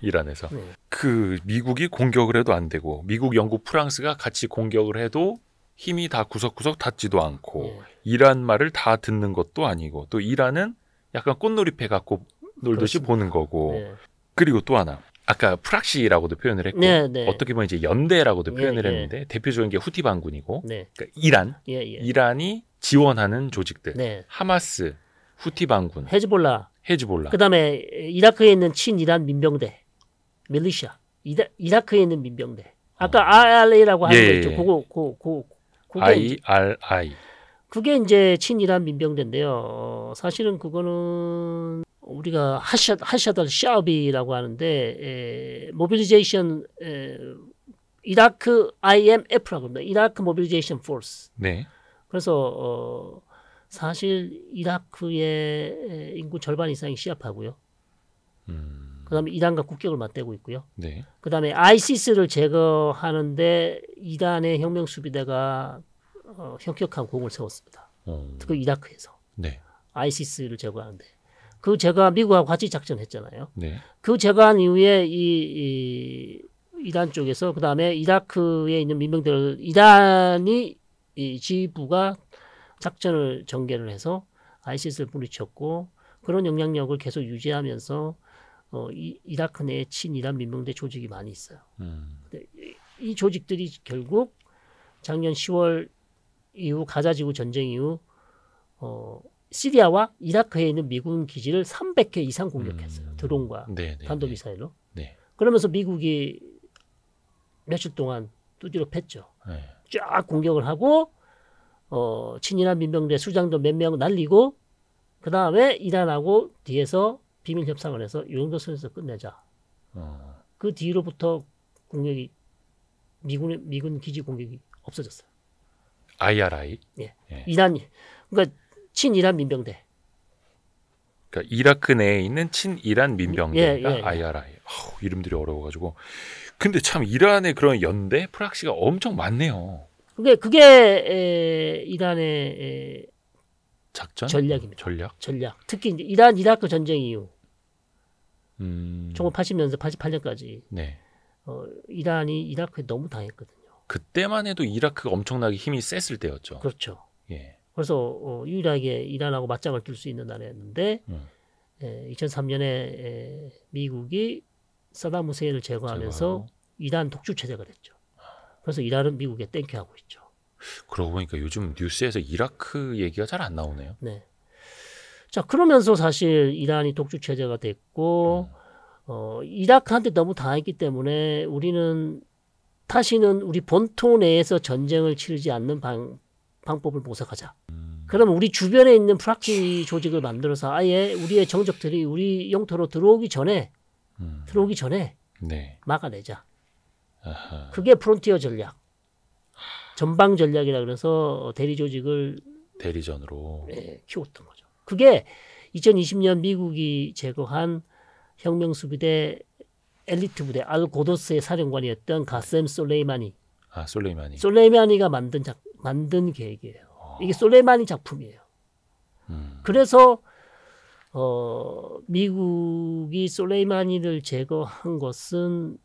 이란에서 네. 그 미국이 공격을 해도 안 되고 미국, 영국, 프랑스가 같이 공격을 해도 힘이 다 구석구석 닿지도 않고 네. 이란 말을 다 듣는 것도 아니고 또 이란은 약간 꽃놀이패 갖고 놀듯이 그렇습니다. 보는 거고 네. 그리고 또 하나 아까 프락시라고도 표현을 했고 네, 네. 어떻게 보면 이제 연대라고도 네, 표현을 네. 했는데 대표적인 게 후티 반군이고 네. 그러니까 이란 예, 예. 이란이 지원하는 조직들 하마스 후티 반군, 헤즈볼라, 헤즈볼라. 그다음에 이라크에 있는 친이란 민병대, 밀리샤 이다, 이라크에 있는 민병대. 아까 어. IRA라고 하는 예, 거 있죠. 예. 그거 그거 그, 그게 IRI. 그게 이제 친이란 민병대인데요. 어, 사실은 그거는 우리가 하샤 하샤달 샤비라고 하는데 에, 모빌리제이션 에, 이라크 IMF라고 합니다. 이라크 모빌리제이션 포스. 네. 그래서 어 사실 이라크의 인구 절반 이상이 시합하고요. 음. 그다음에 이란과 국격을 맞대고 있고요. 네. 그다음에 아이시스를 제거하는데 이란의 혁명 수비대가 어, 혁혁한 공을 세웠습니다. 어. 특히 이라크에서 네. 아이시스를 제거하는데 그 제가 미국하고 같이 작전했잖아요. 네. 그 제거한 이후에 이, 이 이란 쪽에서 그다음에 이라크에 있는 민병들 이란이 이 지부가 짝전을 전개를 해서 아이시스를 뿌리쳤고 그런 영향력을 계속 유지하면서 어, 이, 이라크 내에 친이란 민병대 조직이 많이 있어요. 음. 근데 이, 이 조직들이 결국 작년 10월 이후 가자지구 전쟁 이후 어, 시리아와 이라크에 있는 미군 기지를 300회 이상 공격했어요. 음. 드론과 단도 네, 네, 네. 미사일로. 네. 그러면서 미국이 며칠 동안 두드려 팼죠. 네. 쫙 공격을 하고 어, 친일한 민병대 수장도 몇 명 날리고 그 다음에 이란하고 뒤에서 비밀 협상을 해서 용도 선에서 끝내자. 아. 그 뒤로부터 공격이 미군의 미군 기지 공격이 없어졌어요. IRI. 예. 예. 이란 그러니까 친이란 민병대. 그러니까 이라크 내에 있는 친이란 민병대가 예, 예, IRI. 예. 어우, 이름들이 어려워가지고. 근데 참 이란의 그런 연대 프락시가 엄청 많네요. 그게 그게 에, 이란의 에, 작전 전략입니다. 전략. 전략. 특히 이제 이란 이라크 전쟁 이후 음... 1980년에서 88년까지 네. 어, 이란이 이라크에 너무 당했거든요. 그때만 해도 이라크가 엄청나게 힘이 셌을 때였죠. 그렇죠. 예. 그래서 어, 유일하게 이란하고 맞짱을 뚫 수 있는 나라였는데 음. 에, 예, 2003년에 에, 미국이 사다무세인을 제거하면서 제거하고. 이란 독주 체제가 됐죠. 그래서 이란은 미국에 땡큐하고 있죠. 그러고 보니까 요즘 뉴스에서 이라크 얘기가 잘 안 나오네요. 네. 자 그러면서 사실 이란이 독주 체제가 됐고 음. 어, 이라크한테 너무 당했기 때문에 우리는 다시는 우리 본토 내에서 전쟁을 치르지 않는 방, 방법을 모색하자. 음. 그러면 우리 주변에 있는 프락치 조직을 만들어서 아예 우리의 정적들이 우리 영토로 들어오기 전에 음. 들어오기 전에 네. 막아내자. 그게 프론티어 전략. 전방 전략이라 그래서 대리 조직을 대리전으로 네, 키웠던 거죠. 그게 2020년 미국이 제거한 혁명 수비대 엘리트 부대 알 고도스의 사령관이었던 가셈 솔레이마니. 아 솔레이마니. 솔레이마니가 만든 작 만든 계획이에요. 어. 이게 솔레이마니 작품이에요. 음. 그래서 어, 미국이 솔레이마니를 제거한 것은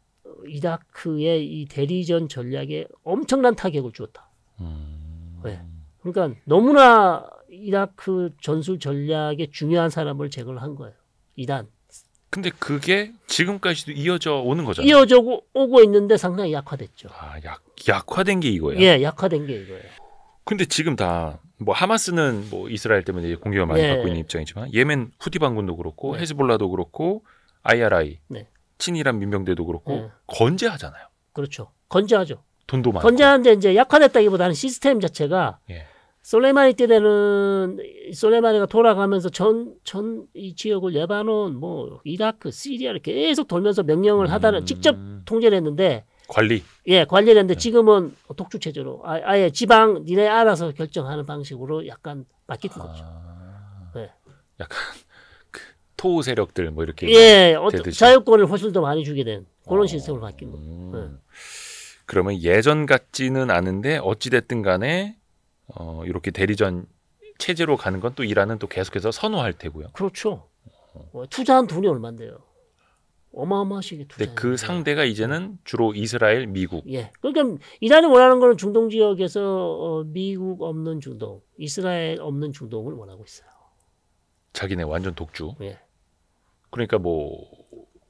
이라크의 이 대리전 전략에 엄청난 타격을 주었다. 음. 네. 그러니까 너무나 이라크 전술 전략의 중요한 사람을 제거한 거예요. 이단. 근데 그게 지금까지도 이어져 오는 거잖아요. 이어져 오고 있는데 상당히 약화됐죠. 아, 약 약화된 게 이거예요. 예, 약화된 게 이거예요. 근데 지금 다 뭐 하마스는 뭐 이스라엘 때문에 공격을 많이 네. 받고 있는 입장이지만 예멘 후디 반군도 그렇고 네. 헤즈볼라도 그렇고 IRI 네. 친일한 민병대도 그렇고 네. 건재하잖아요. 그렇죠. 건재하죠. 돈도 많고. 건재한데 이제 약화됐다기보다는 시스템 자체가 예. 솔레마니 때는 솔레마니가 돌아가면서 전 전 이 지역을 레바논, 뭐 이라크, 시리아를 계속 돌면서 명령을 음... 하다는 직접 통제를 했는데 관리. 예, 관리를 했는데 네. 지금은 독주 체제로 아, 예 지방 니네 알아서 결정하는 방식으로 약간 바뀌는 아... 거죠. 네. 약간 토우 세력들 뭐 이렇게 예, 되듯이. 자유권을 훨씬더 많이 주게 된 그런 어. 시스템을로 바뀐 거예요. 음. 네. 그러면 예전 같지는 않은데 어찌 됐든 간에 어, 이렇게 대리전 체제로 가는 건 또 이란은 또 계속해서 선호할 테고요. 그렇죠. 어, 어 투자한 돈이 얼마인데요? 어마어마하게 투자. 근그 상대가 이제는 주로 이스라엘, 미국. 예. 그러니까 이란이 원하는 거는 중동 지역에서 어, 미국 없는 중동, 이스라엘 없는 중동을 원하고 있어요. 자기네 완전 독주. 예. 그러니까 뭐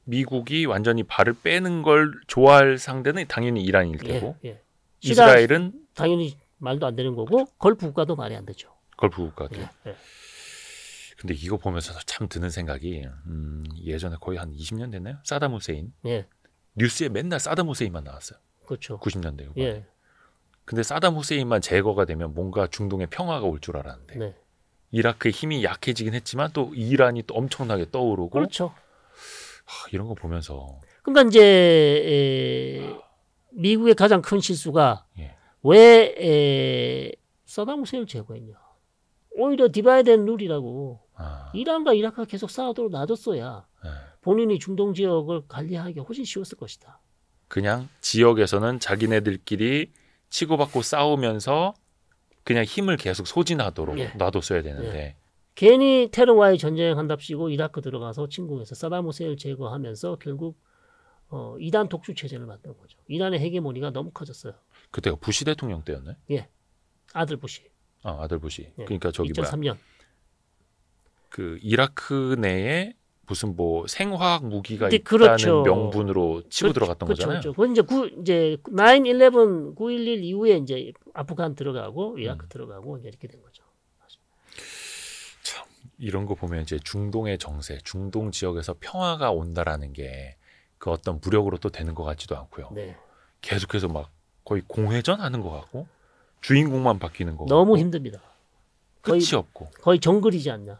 미국이 완전히 발을 빼는 걸 좋아할 상대는 당연히 이란일 예, 테고 예, 예. 이스라엘은 당연히 말도 안 되는 거고 걸프 국가도 말이 안 되죠. 걸프 국가도. 예, 예. 근데 이거 보면서 참 드는 생각이 음, 예전에 거의 한 20년 됐나요? 사담 후세인. 예. 뉴스에 맨날 사담 후세인만 나왔어요. 그렇죠. 90년대 후반. 예. 근데 사담 후세인만 제거가 되면 뭔가 중동의 평화가 올 줄 알았는데. 네. 이라크의 힘이 약해지긴 했지만 또 이란이 또 엄청나게 떠오르고 그렇죠. 하, 이런 거 보면서 그러니까 이제 에, 미국의 가장 큰 실수가 예. 왜 사담 후세인을 제거했냐. 오히려 디바이덴 룰이라고 아. 이란과 이라크가 계속 싸우도록 놔뒀어야 예. 본인이 중동 지역을 관리하기가 훨씬 쉬웠을 것이다. 그냥 지역에서는 자기네들끼리 치고받고 싸우면서 그냥 힘을 계속 소진하도록 예. 놔뒀어야 되는데 예. 괜히 테러와의 전쟁한답시고 이라크 들어가서 친구에서 사담 호세를 제거하면서 결국 어, 이단 독주 체제를 만든 거죠. 이란의 헤게모니가 너무 커졌어요. 그때가 부시 대통령 때였나 예, 아들 부시. 아 아들 부시. 예. 그러니까 저기 2003년. 뭐야? 그 이라크 내에 무슨 뭐 생화학 무기가 있 그렇죠. 명분으로 치고 그 들어갔던 그렇죠. 거잖아요. 그렇죠. 그건 이제 구 이제 9/11, 9/11 이후에 이제 아프간 들어가고 이라크 음. 들어가고 이제 이렇게 된 거죠. 참 이런 거 보면 이제 중동의 정세, 중동 지역에서 평화가 온다라는 게 그 어떤 무력으로 또 되는 것 같지도 않고요. 네. 계속해서 막 거의 공회전 하는 것 같고 주인공만 바뀌는 거. 너무 같고. 힘듭니다. 끝이 거의, 없고 거의 정글이지 않냐.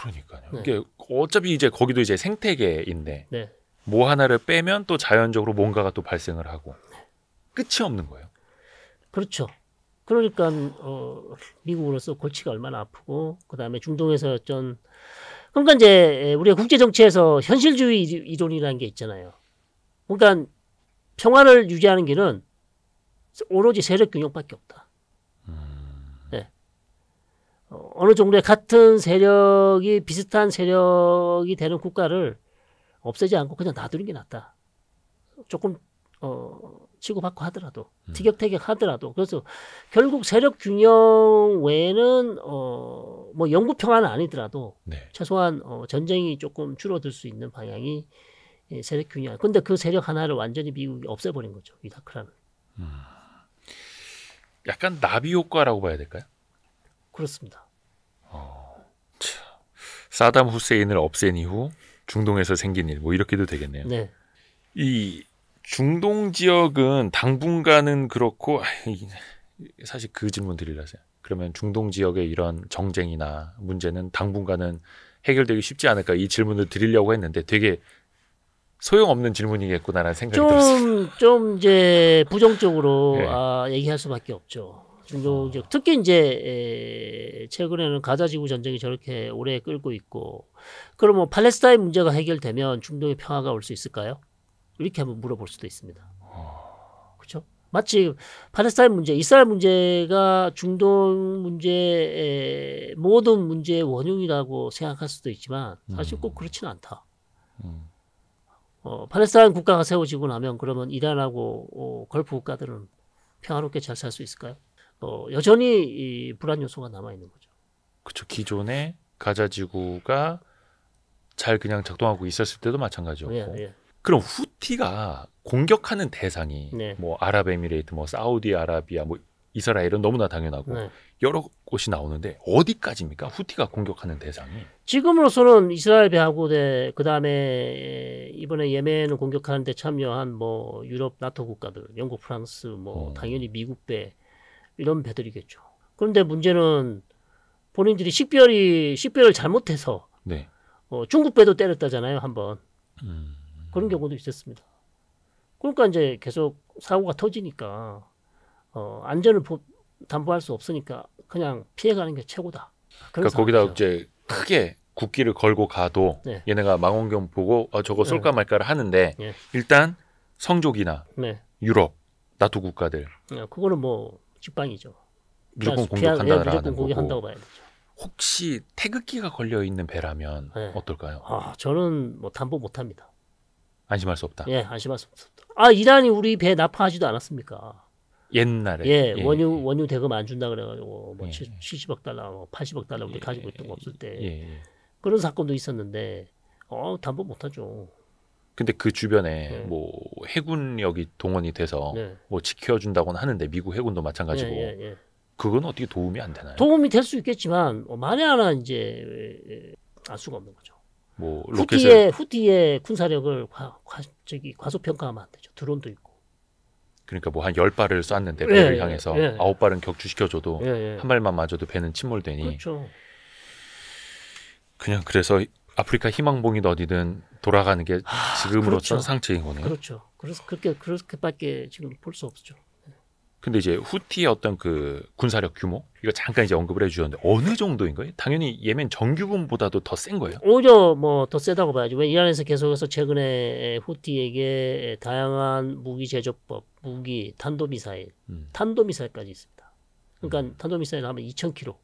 그러니까요. 네. 어차피 이제 거기도 이제 생태계인데 네. 뭐 하나를 빼면 또 자연적으로 뭔가가 또 발생을 하고 끝이 없는 거예요. 그렇죠. 그러니까 어, 미국으로서 골치가 얼마나 아프고 그 다음에 중동에서 어쩐 그러니까 이제 우리가 국제 정치에서 현실주의 이론이라는 게 있잖아요. 그러니까 평화를 유지하는 길은 오로지 세력 균형밖에 없다. 어, 어느 정도의 같은 세력이 비슷한 세력이 되는 국가를 없애지 않고 그냥 놔두는 게 낫다. 조금 어, 치고받고 하더라도 음. 티격태격 하더라도 그래서 결국 세력 균형 외에는 어, 뭐 영구 평화는 아니더라도 네. 최소한 어, 전쟁이 조금 줄어들 수 있는 방향이 예, 세력 균형. 근데 그 세력 하나를 완전히 미국이 없애버린 거죠 이다크라는. 음. 약간 나비 효과라고 봐야 될까요? 그렇습니다. 어, 참. 사담 후세인을 없앤 이후 중동에서 생긴 일뭐 이렇게도 되겠네요. 네. 이 중동 지역은 당분간은 그렇고 아, 사실 그 질문 드리려세요 그러면 중동 지역의 이런 정쟁이나 문제는 당분간은 해결되기 쉽지 않을까 이 질문을 드리려고 했는데 되게 소용없는 질문이겠구나라는 생각이 좀, 들었어요. 좀 이제 부정적으로 네. 아, 얘기할 수밖에 없죠. 중동 지역 특히 이제 최근에는 가자지구 전쟁이 저렇게 오래 끌고 있고 그러면 뭐 팔레스타인 문제가 해결되면 중동의 평화가 올 수 있을까요? 이렇게 한번 물어볼 수도 있습니다. 아. 그렇죠? 마치 팔레스타인 문제, 이스라엘 문제가 중동 문제의 모든 문제의 원흉이라고 생각할 수도 있지만 사실 꼭 음. 그렇지는 않다. 음. 어, 팔레스타인 국가가 세워지고 나면 그러면 이란하고 어, 걸프 국가들은 평화롭게 잘 살 수 있을까요? 어, 여전히 이 불안 요소가 남아 있는 거죠. 그렇죠. 기존에 가자지구가 잘 그냥 작동하고 있었을 때도 마찬가지였고. 예, 예. 그럼 후티가 공격하는 대상이 네. 뭐 아랍에미레이트, 뭐 사우디아라비아, 뭐 이스라엘은 너무나 당연하고 네. 여러 곳이 나오는데 어디까지입니까? 후티가 공격하는 대상이? 지금으로서는 이스라엘 배하고대 그다음에 이번에 예멘을 공격하는데 참여한 뭐 유럽 나토 국가들, 영국, 프랑스, 뭐 어. 당연히 미국 배 이런 배들이겠죠. 그런데 문제는 본인들이 식별이 식별을 잘못해서 네. 어, 중국 배도 때렸다잖아요 한번 음. 그런 경우도 있었습니다. 그러니까 이제 계속 사고가 터지니까 어, 안전을 보, 담보할 수 없으니까 그냥 피해가는 게 최고다. 그러니까 거기다 이제 크게 국기를 걸고 가도 네. 얘네가 망원경 보고 어, 저거 네. 쏠까 네. 말까를 하는데 네. 일단 성족이나 네. 유럽 나토 국가들 그거는 뭐 직방이죠. 무조건 공격한다라는 네, 무조건 공격한다고 봐야 되죠. 혹시 태극기가 걸려 있는 배라면 네. 어떨까요? 아, 저는 뭐 담보 못 합니다. 안심할 수 없다. 예, 안심할 수 없다. 아, 이란이 우리 배 납파하지도 않았습니까? 옛날에 예, 예 원유 예. 원유 대금 안 준다 그래가지고 뭐 예. 70억 달러, 뭐 80억 달러 우리 가지고 있던 거 없을 때 예, 그런 사건도 있었는데 어 담보 못 하죠. 근데 그 주변에 네. 뭐 해군력이 동원이 돼서 네. 뭐 지켜준다고는 하는데 미국 해군도 마찬가지고 예, 예, 예. 그건 어떻게 도움이 안 되나요? 도움이 될 수 있겠지만 뭐 만에 하나 이제 알 수가 없는 거죠. 뭐 후티의 후티의 군사력을 과, 과, 저기 과소평가하면 안 되죠. 드론도 있고. 그러니까 뭐한열 발을 쐈는데 예, 배를 예, 향해서 예. 아홉 발은 격추시켜줘도 한 발만 맞아도 배는 침몰되니. 그렇죠. 그냥 그래서 아프리카 희망봉이 어디든 돌아가는 게 아, 지금으로선 그렇죠. 상체인 거네요. 그렇죠. 그래서 그렇게 그렇게밖에 지금 볼 수 없죠. 근데 이제 후티의 어떤 그 군사력 규모 이거 잠깐 이제 언급을 해주셨는데 어느 정도인 거예요? 당연히 예멘 정규군보다도 더 센 거예요? 오히려 뭐더 세다고 봐야죠. 왜 이란에서 계속해서 최근에 후티에게 다양한 무기 제조법, 무기, 탄도미사일, 음. 탄도미사일까지 있습니다. 그러니까 음. 탄도미사일 하면 2,000km.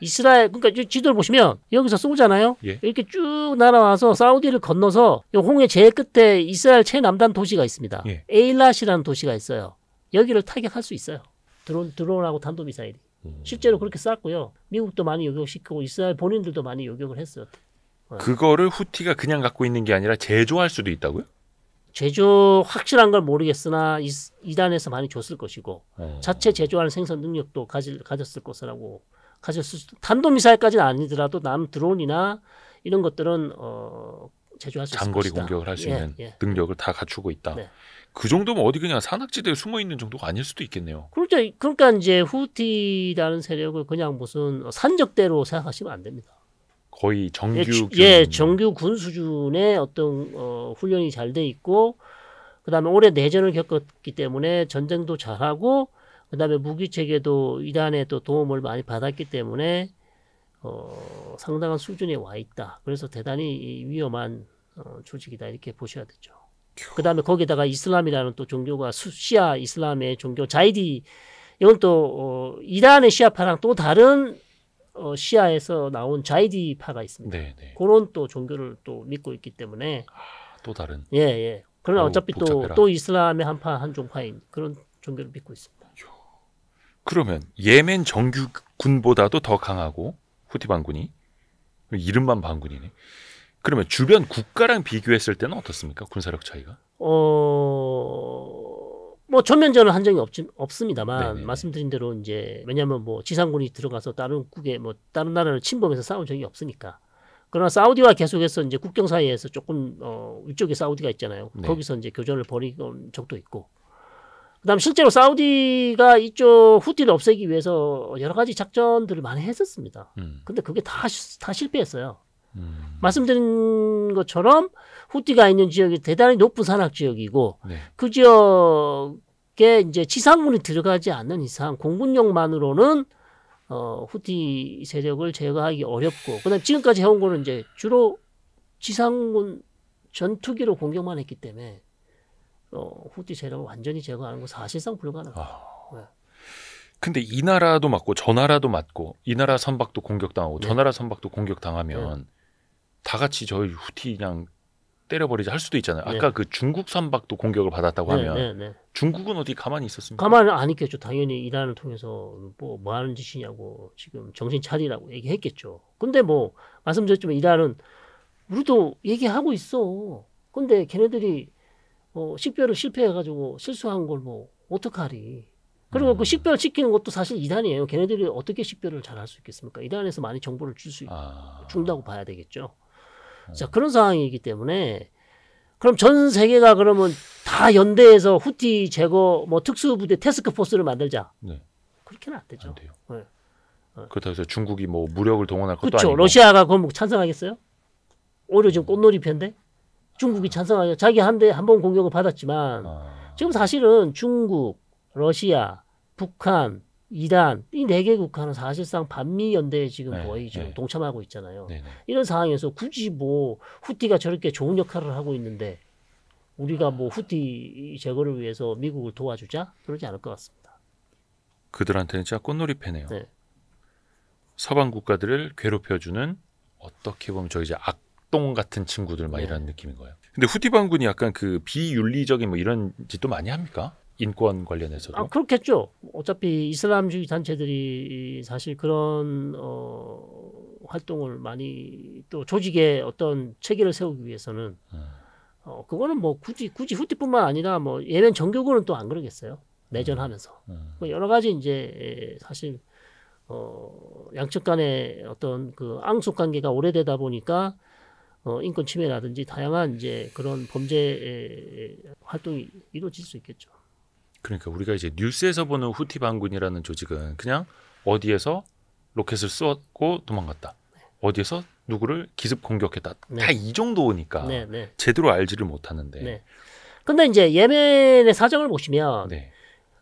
이스라엘 그러니까 지도를 보시면 여기서 쏘잖아요. 예. 이렇게 쭉 날아와서 사우디를 건너서 홍해 제일 끝에 이스라엘 최남단 도시가 있습니다. 예. 에일라시라는 도시가 있어요. 여기를 타격할 수 있어요. 드론 드론하고 탄도 미사일이. 음. 실제로 그렇게 쐈고요. 미국도 많이 요격시키고 이스라엘 본인들도 많이 요격을 했어요. 어. 그거를 후티가 그냥 갖고 있는 게 아니라 제조할 수도 있다고요? 제조 확실한 걸 모르겠으나 이단에서 많이 줬을 것이고 어. 자체 제조하는 생산 능력도 가질, 가졌을 것이라고 가졌을 수도 탄도미사일까지는 아니더라도 남 드론이나 이런 것들은 어, 제조할 수 장거리 공격을 할수 예, 있는 예. 능력을 다 갖추고 있다. 네. 그 정도면 어디 그냥 산악지대에 숨어 있는 정도가 아닐 수도 있겠네요. 그러니까, 그러니까 이제 후티라는 세력을 그냥 무슨 산적대로 생각하시면 안 됩니다. 거의 정규 예, 예 정규 군 수준의 어떤 어, 훈련이 잘 돼 있고 그다음에 오래 내전을 겪었기 때문에 전쟁도 잘하고 그다음에 무기 체계도 이란에또 도움을 많이 받았기 때문에 어, 상당한 수준에 와 있다. 그래서 대단히 위험한 어, 조직이다 이렇게 보셔야 되죠. 그 다음에 거기다가 이슬람이라는 또 종교가 수, 시아 이슬람의 종교 자이디 이건 또 어, 이란의 시아파랑 또 다른 어, 시아에서 나온 자이디파가 있습니다. 네네. 네. 그런 또 종교를 또 믿고 있기 때문에 아, 또 다른 예예. 예. 그러나 어차피 또 또 이슬람의 한파 한종파인 그런 종교를 믿고 있습니다. 그러면 예멘 정규군보다도 더 강하고 후티 반군이 이름만 반군이네. 그러면 주변 국가랑 비교했을 때는 어떻습니까? 군사력 차이가? 어, 뭐전면전은한 적이 없진 없습니다만 네네. 네, 네. 말씀드린 대로 이제 왜냐면뭐 지상군이 들어가서 다른 국에 뭐 다른 나라를 침범해서 싸운 적이 없으니까. 그러나 사우디와 계속해서 이제 국경 사이에서 조금 어 위쪽에 사우디가 있잖아요. 네. 거기서 이제 교전을 벌이는 적도 있고. 그다음 실제로 사우디가 이쪽 후티를 없애기 위해서 여러 가지 작전들을 많이 했었습니다. 음. 근데 그게 다 다 실패했어요. 음. 말씀드린 것처럼 후티가 있는 지역이 대단히 높은 산악 지역이고 네. 그 지역에 이제 지상군이 들어가지 않는 이상 공군력만으로는 어 후티 세력을 제거하기 어렵고 그다음 지금까지 해온 거는 이제 주로 지상군 전투기로 공격만 했기 때문에 어, 후티 세력을 완전히 제거하는 거 사실상 불가능하다. 아. 네. 근데 이 나라도 맞고 저 나라도 맞고 이 나라 선박도 공격당하고 네. 저 나라 선박도 공격당하면 네. 다 같이 저희 후티 그냥 때려버리자 할 수도 있잖아요. 네. 아까 그 중국 선박도 공격을 받았다고 네, 하면 네, 중국은 어디 가만히 있었습니까? 가만히 안 있겠죠. 당연히 이란을 통해서 뭐, 뭐 하는 짓이냐고 지금 정신 차리라고 얘기했겠죠. 근데 뭐 말씀드렸지만 이란은 우리도 얘기하고 있어. 근데 걔네들이 어, 식별을 실패해가지고 실수한 걸 뭐 어떡하리. 그리고 그 음. 그 식별 시키는 것도 사실 이단이에요. 걔네들이 어떻게 식별을 잘 할 수 있겠습니까? 이단에서 많이 정보를 줄수 아. 준다고 봐야 되겠죠. 음. 자 그런 상황이기 때문에 그럼 전 세계가 그러면 다 연대해서 후티 제거 뭐 특수부대 테스크 포스를 만들자. 네. 그렇게는 안 되죠. 안 돼요. 네. 네. 그렇다고 해서 중국이 뭐 무력을 동원할 것도 그쵸? 아니고. 러시아가 그럼 뭐 찬성하겠어요? 오히려 지금 꽃놀이 편데 중국이 찬성하게 자기 한대 한번 공격을 받았지만 아. 지금 사실은 중국, 러시아, 북한, 이란 이 네 개국가는 사실상 반미 연대에 지금 네, 거의 지금 네. 동참하고 있잖아요. 네, 네, 이런 상황에서 굳이 뭐 후티가 저렇게 좋은 역할을 하고 있는데 우리가 뭐 후티 제거를 위해서 미국을 도와주자 그러지 않을 것 같습니다. 그들한테는 진짜 꽃놀이 패네요. 네. 서방 국가들을 괴롭혀주는 어떻게 보면 저 이제 악 악동 같은 친구들 막 네. 이런 느낌인 거예요. 근데 후디반군이 약간 그 비윤리적인 뭐 이런 짓도 많이 합니까? 인권 관련해서도. 아 그렇겠죠. 어차피 이슬람주의 단체들이 사실 그런 어, 활동을 많이 또 조직의 어떤 체계를 세우기 위해서는 음. 어, 그거는 뭐 굳이 굳이 후티뿐만 아니라 뭐 예멘 정교군은 또 안 그러겠어요. 내전하면서 음. 음. 뭐 여러 가지 이제 예, 사실 어, 양측 간의 어떤 그 앙숙 관계가 오래되다 보니까 어, 인권 침해라든지 다양한 이제 그런 범죄 활동이 이루어질 수 있겠죠. 그러니까 우리가 이제 뉴스에서 보는 후티 반군이라는 조직은 그냥 어디에서 로켓을 쏘고 도망갔다. 네. 어디에서 누구를 기습 공격했다. 네. 다이 정도니까 네, 네, 제대로 알지를 못하는데. 네. 근데 이제 예멘의 사정을 보시면 네.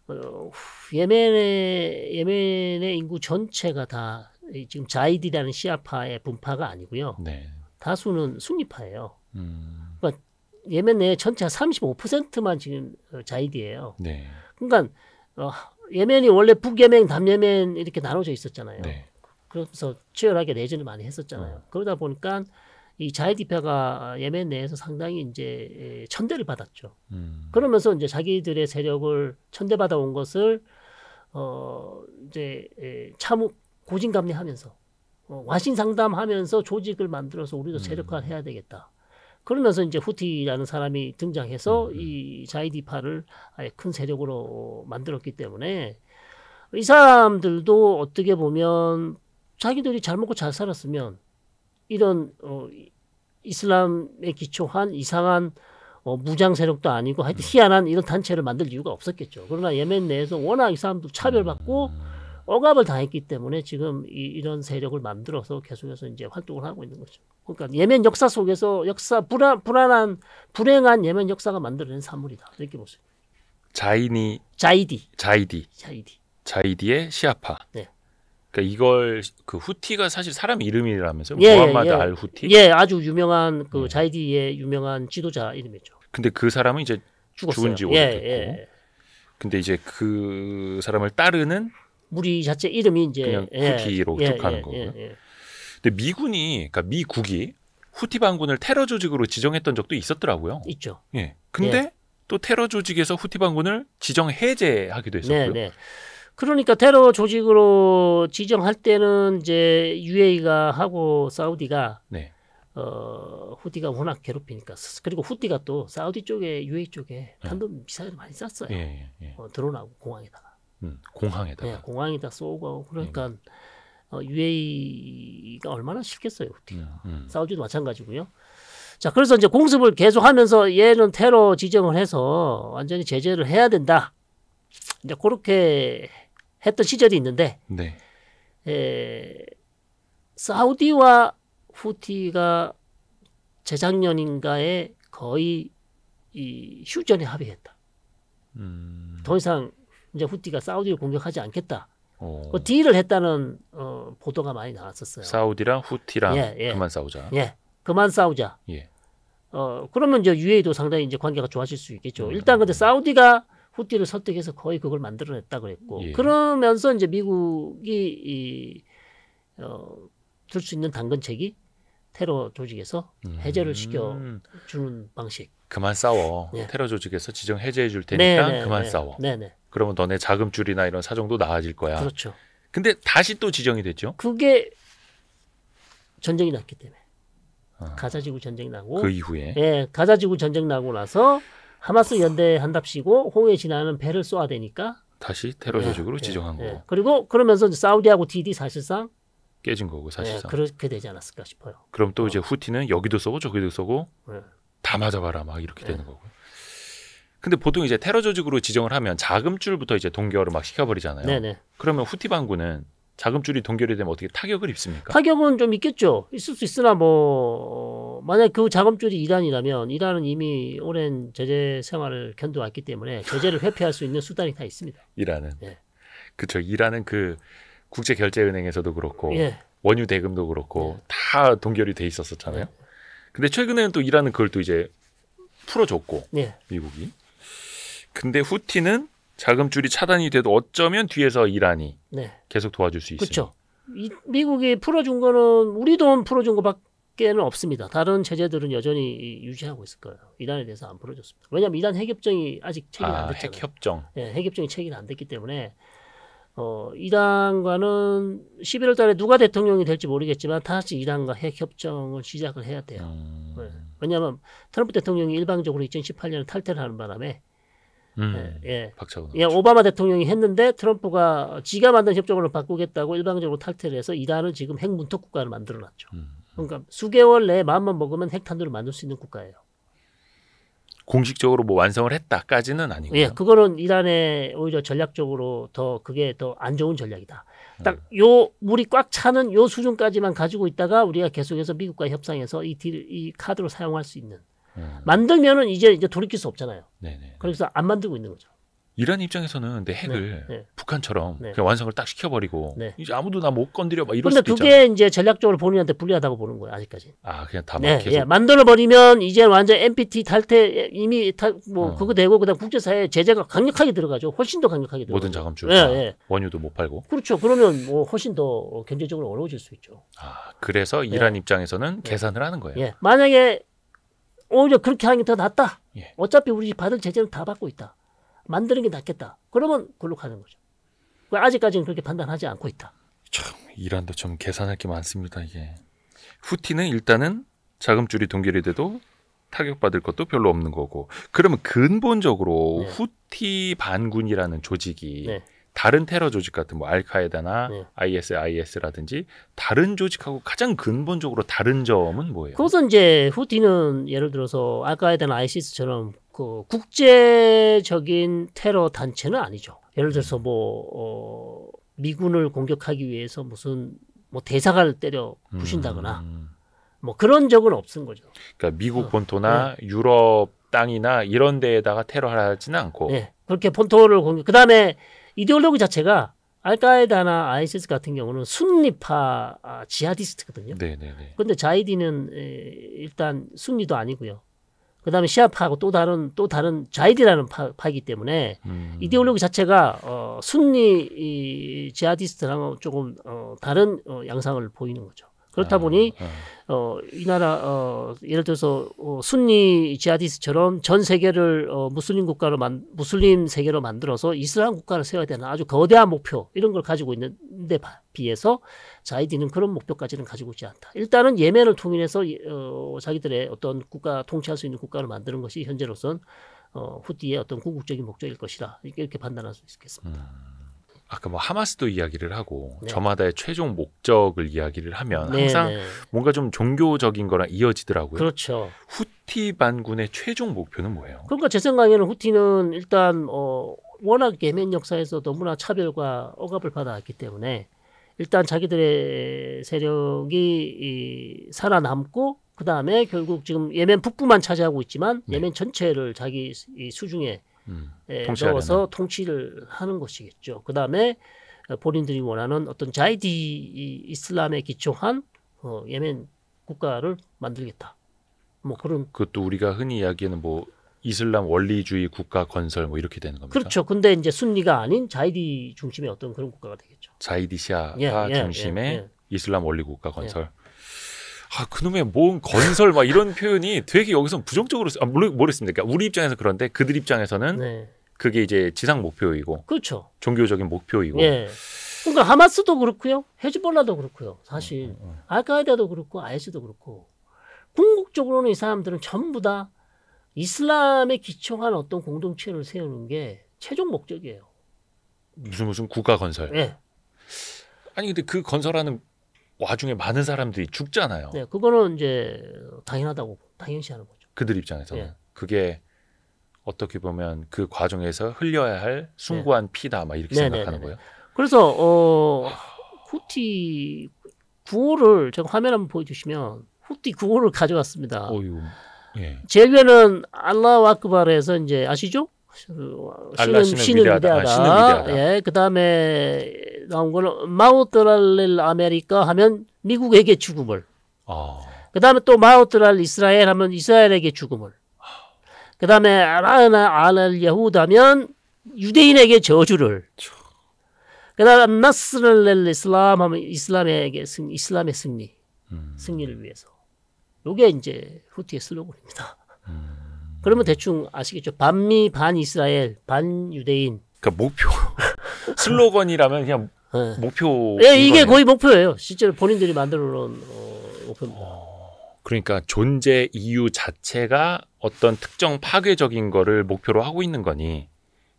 어, 예멘의 예멘의 인구 전체가 다 지금 자이디라는 시아파의 분파가 아니고요. 네. 다수는 순리파예요. 음. 그러니까 예멘 내 전체 한 35%만 지금 어, 자이디예요. 네. 그러니까 어, 예멘이 원래 북예멘, 남예멘 이렇게 나눠져 있었잖아요. 네. 그래서 치열하게 내전을 많이 했었잖아요. 어. 그러다 보니까 이 자이디파가 예멘 내에서 상당히 이제 예, 천대를 받았죠. 음. 그러면서 이제 자기들의 세력을 천대받아온 것을 어 이제 예, 참우 고진감리하면서 어, 와신 상담하면서 조직을 만들어서 우리도 음. 세력화해야 되겠다. 그러면서 이제 후티라는 사람이 등장해서 음, 음. 이 자이디파를 아예 큰 세력으로 만들었기 때문에 이 사람들도 어떻게 보면 자기들이 잘 먹고 잘 살았으면 이런 어, 이슬람에 기초한 이상한 어, 무장 세력도 아니고 하여튼 음. 희한한 이런 단체를 만들 이유가 없었겠죠. 그러나 예멘 내에서 워낙 이 사람도 차별받고 음. 억압을 당했기 때문에 지금 이, 런 세력을 만들어서 계속해서 이제 활동을 하고 있는 거죠. 그러니까 예멘 역사 속에서 역사 불안 불안한 불행한 예멘 역사가 만들어낸 사물이다 이렇게 보세요. 자인이 자이디 자이디 자이디 자이디의 시아파. 네. 그러니까 이걸 그 후티가 사실 사람 이름이라면서요? 예, 예, 무함마드 예, 알 후티? 예, 아주 유명한 그 네. 자이디의 유명한 지도자 이름이죠. 근데 그 사람은 이제 죽었어요. 죽은 지 오래됐고. 예, 예. 근데 이제 그 사람을 따르는 무리 자체 이름이 이제 그냥 예, 후티로 예, 쭉 하는 예, 거고요. 예, 예. 근데 미군이 그러니까 미국이 후티 반군을 테러 조직으로 지정했던 적도 있었더라고요. 있죠. 예. 근데 또 테러 조직에서 후티 반군을 지정 해제하기도 네, 했었고요. 네, 네. 그러니까 테러 조직으로 지정할 때는 이제 UAE가 하고 사우디가 네. 어, 후디가 워낙 괴롭히니까 그리고 후디가 또 사우디 쪽에 UAE 쪽에 단도 네. 미사일을 많이 쐈어요. 예, 예, 예. 어, 드론하고 공항에다가. 음, 공항에다가 네, 공항에다 쏘고 그러니까 네. 어, UAE가 얼마나 쉽겠어요. 음, 음. 사우디도 마찬가지고요. 자, 그래서 이제 공습을 계속하면서 얘는 테러 지정을 해서 완전히 제재를 해야 된다. 이제 그렇게 했던 시절이 있는데, 네. 에, 사우디와 후티가 재작년인가에 거의 이 휴전에 합의했다. 음. 더 이상 이제 후티가 사우디를 공격하지 않겠다. 어. 그 딜을 했다는 어, 보도가 많이 나왔었어요. 사우디랑 후티랑 예, 예. 그만 싸우자. 예, 그만 싸우자. 예. 어 그러면 이제 UAE도 상당히 이제 관계가 좋아질 수 있겠죠. 음. 일단 근데 사우디가 후티를 설득해서 거의 그걸 만들어냈다 그랬고 예. 그러면서 이제 미국이 이, 어, 들수 있는 당근책이 테러 조직에서 음. 해제를 시켜 주는 방식. 그만 싸워. 예. 테러 조직에서 지정 해제해 줄 테니까 네네, 네, 그만 네네. 싸워. 네네. 네. 그러면 너네 자금줄이나 이런 사정도 나아질 거야. 그렇죠. 근데 다시 또 지정이 됐죠. 그게 전쟁이 났기 때문에 아. 가자지구 전쟁 나고 그 이후에 예 가자지구 전쟁 나고 나서 하마스 연대한답시고 홍해 지나는 배를 쏘아대니까 다시 테러 조직으로 예, 지정한 예, 예. 거고 예. 그리고 그러면서 사우디하고 디디 사실상 깨진 거고 사실상 예, 그렇게 되지 않았을까 싶어요. 그럼 또 어. 이제 후티는 여기도 쏘고 저기도 쏘고 예. 다 맞아봐라 막 이렇게 되는 거고. 근데 보통 이제 테러 조직으로 지정을 하면 자금줄부터 이제 동결을 막 시켜버리잖아요. 네네. 그러면 후티 반군은 자금줄이 동결이 되면 어떻게 타격을 입습니까? 타격은 좀 있겠죠. 있을 수 있으나 뭐 만약 그 자금줄이 이란이라면 이란은 이미 오랜 제재 생활을 견뎌왔기 때문에 제재를 회피할 수 있는 수단이 다 있습니다. 이란은 네. 그렇죠. 이란은 그 국제 결제 은행에서도 그렇고 예. 원유 대금도 그렇고 예. 다 동결이 돼 있었었잖아요. 예. 근데 최근에는 또 이란은 그걸 또 이제 풀어줬고 예. 미국이 근데 후티는 자금줄이 차단이 돼도 어쩌면 뒤에서 이란이 네. 계속 도와줄 수 있어요. 그렇죠. 미국이 풀어준 거는 우리 돈 풀어준 거밖에는 없습니다. 다른 제재들은 여전히 유지하고 있을 거예요. 이란에 대해서 안 풀어줬습니다. 왜냐하면 이란 핵협정이 아직 체결이 아, 안됐잖 핵협정. 네, 핵협정이 체결이 안 됐기 때문에 어, 이란과는 11월 달에 누가 대통령이 될지 모르겠지만 다시 이란과 핵협정을 시작을 해야 돼요. 음... 네. 왜냐하면 트럼프 대통령이 일방적으로 2018년에 탈퇴를 하는 바람에 음, 예. 박차고 예, 예 그렇죠. 오바마 대통령이 했는데 트럼프가 지가 만든 협정으로 바꾸겠다고 일방적으로 탈퇴를 해서 이란을 지금 핵 문턱 국가를 만들어놨죠. 음, 음. 그러니까 수개월 내에 마음만 먹으면 핵탄두를 만들 수 있는 국가예요. 공식적으로 뭐 완성을 했다까지는 아니고요. 예, 그거는 이란의 오히려 전략적으로 더 그게 더 안 좋은 전략이다. 딱요 음. 물이 꽉 차는 요 수준까지만 가지고 있다가 우리가 계속해서 미국과 협상해서 이 딜, 이 카드로 사용할 수 있는 음. 만들면은 이제 이제 돌이킬 수 없잖아요. 네네. 그래서 안 만들고 있는 거죠. 이란 입장에서는 내 핵을 네, 네. 북한처럼 네. 그냥 완성을 딱 시켜버리고 네. 이제 아무도 나 못 건드려 막 이런. 근데 그게 있잖아. 이제 전략적으로 본인한테 불리하다고 보는 거예요 아직까지. 아 그냥 다 네, 계속... 예. 만들어 버리면 이제 완전 NPT 탈퇴 예, 이미 탈뭐 어. 그거 되고 그다음 국제사회 제재가 강력하게 들어가죠. 훨씬 더 강력하게 들어. 모든 자금줄 예, 예. 원유도 못 팔고. 그렇죠. 그러면 뭐 훨씬 더 경제적으로 어려워질 수 있죠. 아 그래서 이란 네. 입장에서는 네. 계산을 하는 거예요. 예, 만약에 오히려 그렇게 하는 게 더 낫다. 예. 어차피 우리 집 받을 제재는 다 받고 있다. 만드는 게 낫겠다. 그러면 그걸로 가는 거죠. 그 아직까지는 그렇게 판단하지 않고 있다. 참 이란도 좀 계산할 게 많습니다. 이게 후티는 일단은 자금줄이 동결이 돼도 타격받을 것도 별로 없는 거고 그러면 근본적으로 네. 후티 반군이라는 조직이 네. 다른 테러 조직 같은 뭐 알카에다나 네. ISIS라든지 다른 조직하고 가장 근본적으로 다른 점은 뭐예요? 그것은 이제 후디는 예를 들어서 알카에다나 ISIS처럼 그 국제적인 테러 단체는 아니죠. 예를 네. 들어서 뭐 어, 미군을 공격하기 위해서 무슨 뭐 대사관을 때려 부신다거나 음. 뭐 그런 적은 없은 거죠. 그러니까 미국 어. 본토나 어, 네. 유럽 땅이나 이런 데에다가 테러 하지는 않고. 네. 그렇게 본토를 공격. 그다음에 이데올로기 자체가 알카에다나 아이시스 같은 경우는 순리파 아, 지하디스트거든요. 그런데 자이디는 일단 순리도 아니고요. 그다음에 시아파하고 또 다른 또 다른 자이디라는 파, 파이기 때문에 음. 이데올로기 자체가 어, 순리 지하디스트랑 조금 어, 다른 어, 양상을 보이는 거죠. 그렇다 네. 보니 네. 어, 이 나라 어, 예를 들어서 어, 순리 지하디스처럼 전 세계를 어, 무슬림 국가로 만 무슬림 세계로 만들어서 이슬람 국가를 세워야 되는 아주 거대한 목표 이런 걸 가지고 있는데 비해서 자이디는 그런 목표까지는 가지고 있지 않다. 일단은 예멘을 통일해서 어, 자기들의 어떤 국가 통치할 수 있는 국가를 만드는 것이 현재로선 어, 후디의 어떤 궁극적인 목적일 것이다 이렇게 판단할 수 있겠습니다. 음. 아까 뭐 하마스도 이야기를 하고 네. 저마다의 최종 목적을 이야기를 하면 네, 항상 네, 네. 뭔가 좀 종교적인 거랑 이어지더라고요. 그렇죠. 후티 반군의 최종 목표는 뭐예요? 그러니까 제 생각에는 후티는 일단 어 워낙 예멘 역사에서 너무나 차별과 억압을 받아왔기 때문에 일단 자기들의 세력이 이, 살아남고 그 다음에 결국 지금 예멘 북부만 차지하고 있지만 네. 예멘 전체를 자기 이 수중에 음, 예, 넣어서 통치를 하는 것이겠죠. 그 다음에 어, 본인들이 원하는 어떤 자이디 이슬람에 기초한 어, 예멘 국가를 만들겠다. 뭐 그런 그것도 우리가 흔히 이야기하는 뭐 이슬람 원리주의 국가 건설 뭐 이렇게 되는 겁니다. 그렇죠. 근데 이제 순리가 아닌 자이디 중심의 어떤 그런 국가가 되겠죠. 자이디시아가 예, 예, 중심의 예, 예, 이슬람 원리 국가 예. 건설. 아 그놈의 뭔 건설 막 이런 표현이 되게 여기서 부정적으로 아, 물론 모르겠습니다. 그러니까 우리 입장에서 그런데 그들 입장에서는 네. 그게 이제 지상 목표이고 그렇죠. 종교적인 목표이고. 예. 그러니까 하마스도 그렇고요. 헤즈볼라도 그렇고요. 사실 음, 음. 음. 알카에다도 그렇고 아이스도 그렇고 궁극적으로는 이 사람들은 전부 다 이슬람에 기초한 어떤 공동체를 세우는 게 최종 목적이에요. 무슨 무슨 국가 건설. 예. 아니 근데 그 건설하는 와중에 많은 사람들이 죽잖아요. 네, 그거는 이제 당연하다고 당연시하는 거죠. 그들 입장에서는 네. 그게 어떻게 보면 그 과정에서 흘려야 할 숭고한 네. 피다 막 이렇게 네 생각하는 거예요. 그래서 어 후티 구호를 제가 화면 한번 보여주시면 후티 구호를 가져왔습니다. 어유. 예. 제외는 알라와 크바르에서 이제 아시죠? 신은 그, 신은 위대하다. 아, 신은 위대하다. 예, 그다음에 나온 거는 마우트랄 아메리카 하면 미국에게 죽음을. 아. 그 다음에 또 마우트랄 이스라엘 하면 이스라엘에게 죽음을. 그 다음에 라나 알알 야후드 하면 유대인에게 저주를. 그 다음에 나스랄 이슬람 하면 이슬람에게 승, 이슬람의 승리. 음. 승리를 위해서. 요게 이제 후티의 슬로건입니다. 음. 그러면 대충 아시겠죠? 반미, 반 이스라엘, 반 유대인. 그러니까 목표 슬로건이라면 그냥 네. 목표. 예, 이게 거의 목표예요. 실제로 본인들이 만들어 놓은 어, 목표입니다. 어, 그러니까 존재 이유 자체가 어떤 특정 파괴적인 거를 목표로 하고 있는 거니.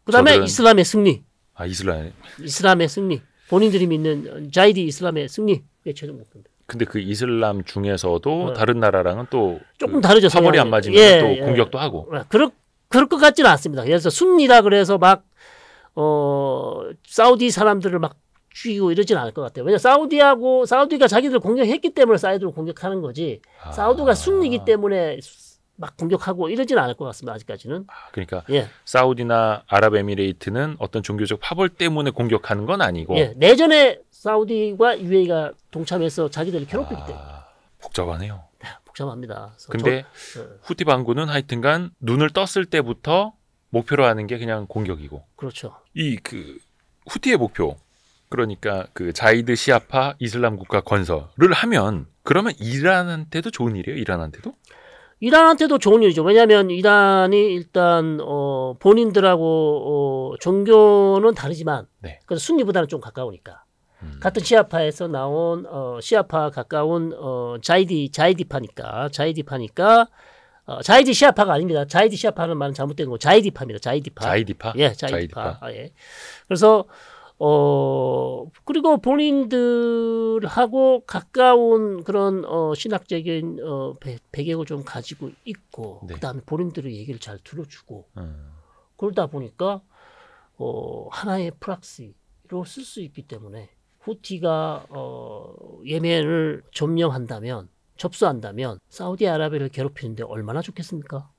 그다음에 저들 이슬람의 승리. 아 이슬람. 이슬람의 승리. 본인들이 믿는 자이디 이슬람의 승리의 최종 목표입니다. 근데 그 이슬람 중에서도 네. 다른 나라랑은 또 조금 그 다르죠. 사벌이 안 예, 맞으면 예, 또 예. 공격도 하고. 아, 그럴 그럴 것 같지는 않습니다. 그래서 순리라 그래서 막어 사우디 사람들을 막 죽이고 이러진 않을 것 같아요. 왜냐 사우디하고 사우디가 자기들 공격했기 때문에 사우디를 공격하는 거지. 아. 사우디가 순리기 때문에 막 공격하고 이러진 않을 것 같습니다. 아직까지는. 아, 그러니까 예. 사우디나 아랍에미레이트는 어떤 종교적 파벌 때문에 공격하는 건 아니고. 예. 내전에 사우디와 UAE가 동참해서 자기들을 괴롭히기 아, 때문에. 복잡하네요. 복잡합니다. 근데 저, 예. 후티 반군은 하여튼간 눈을 떴을 때부터 목표로 하는 게 그냥 공격이고. 그렇죠. 이 그 후티의 목표 그러니까 그 자이드 시아파 이슬람 국가 건설을 하면 그러면 이란한테도 좋은 일이에요. 이란한테도? 이란한테도 좋은 일이죠. 왜냐하면 이란이 일단 어, 본인들하고 어, 종교는 다르지만 네. 그 순리보다는 좀 가까우니까 음. 같은 시아파에서 나온 어, 시아파 가까운 어, 자이디 자이디파니까 자이디파니까 어, 자이디 시아파가 아닙니다. 자이디 시아파는 말은 잘못된 거고 자이디파입니다. 자이디파. 자이디파. 예, 자이디파. 자이디파. 아, 예. 그래서 어, 그리고 본인들하고 가까운 그런 어, 신학적인 어, 배, 배경을 좀 가지고 있고, 네. 그 다음에 본인들의 얘기를 잘 들어주고, 음. 그러다 보니까 어, 하나의 프락시로 쓸 수 있기 때문에 후티가 어, 예멘을 점령한다면, 접수한다면 사우디아라비아를 괴롭히는데 얼마나 좋겠습니까?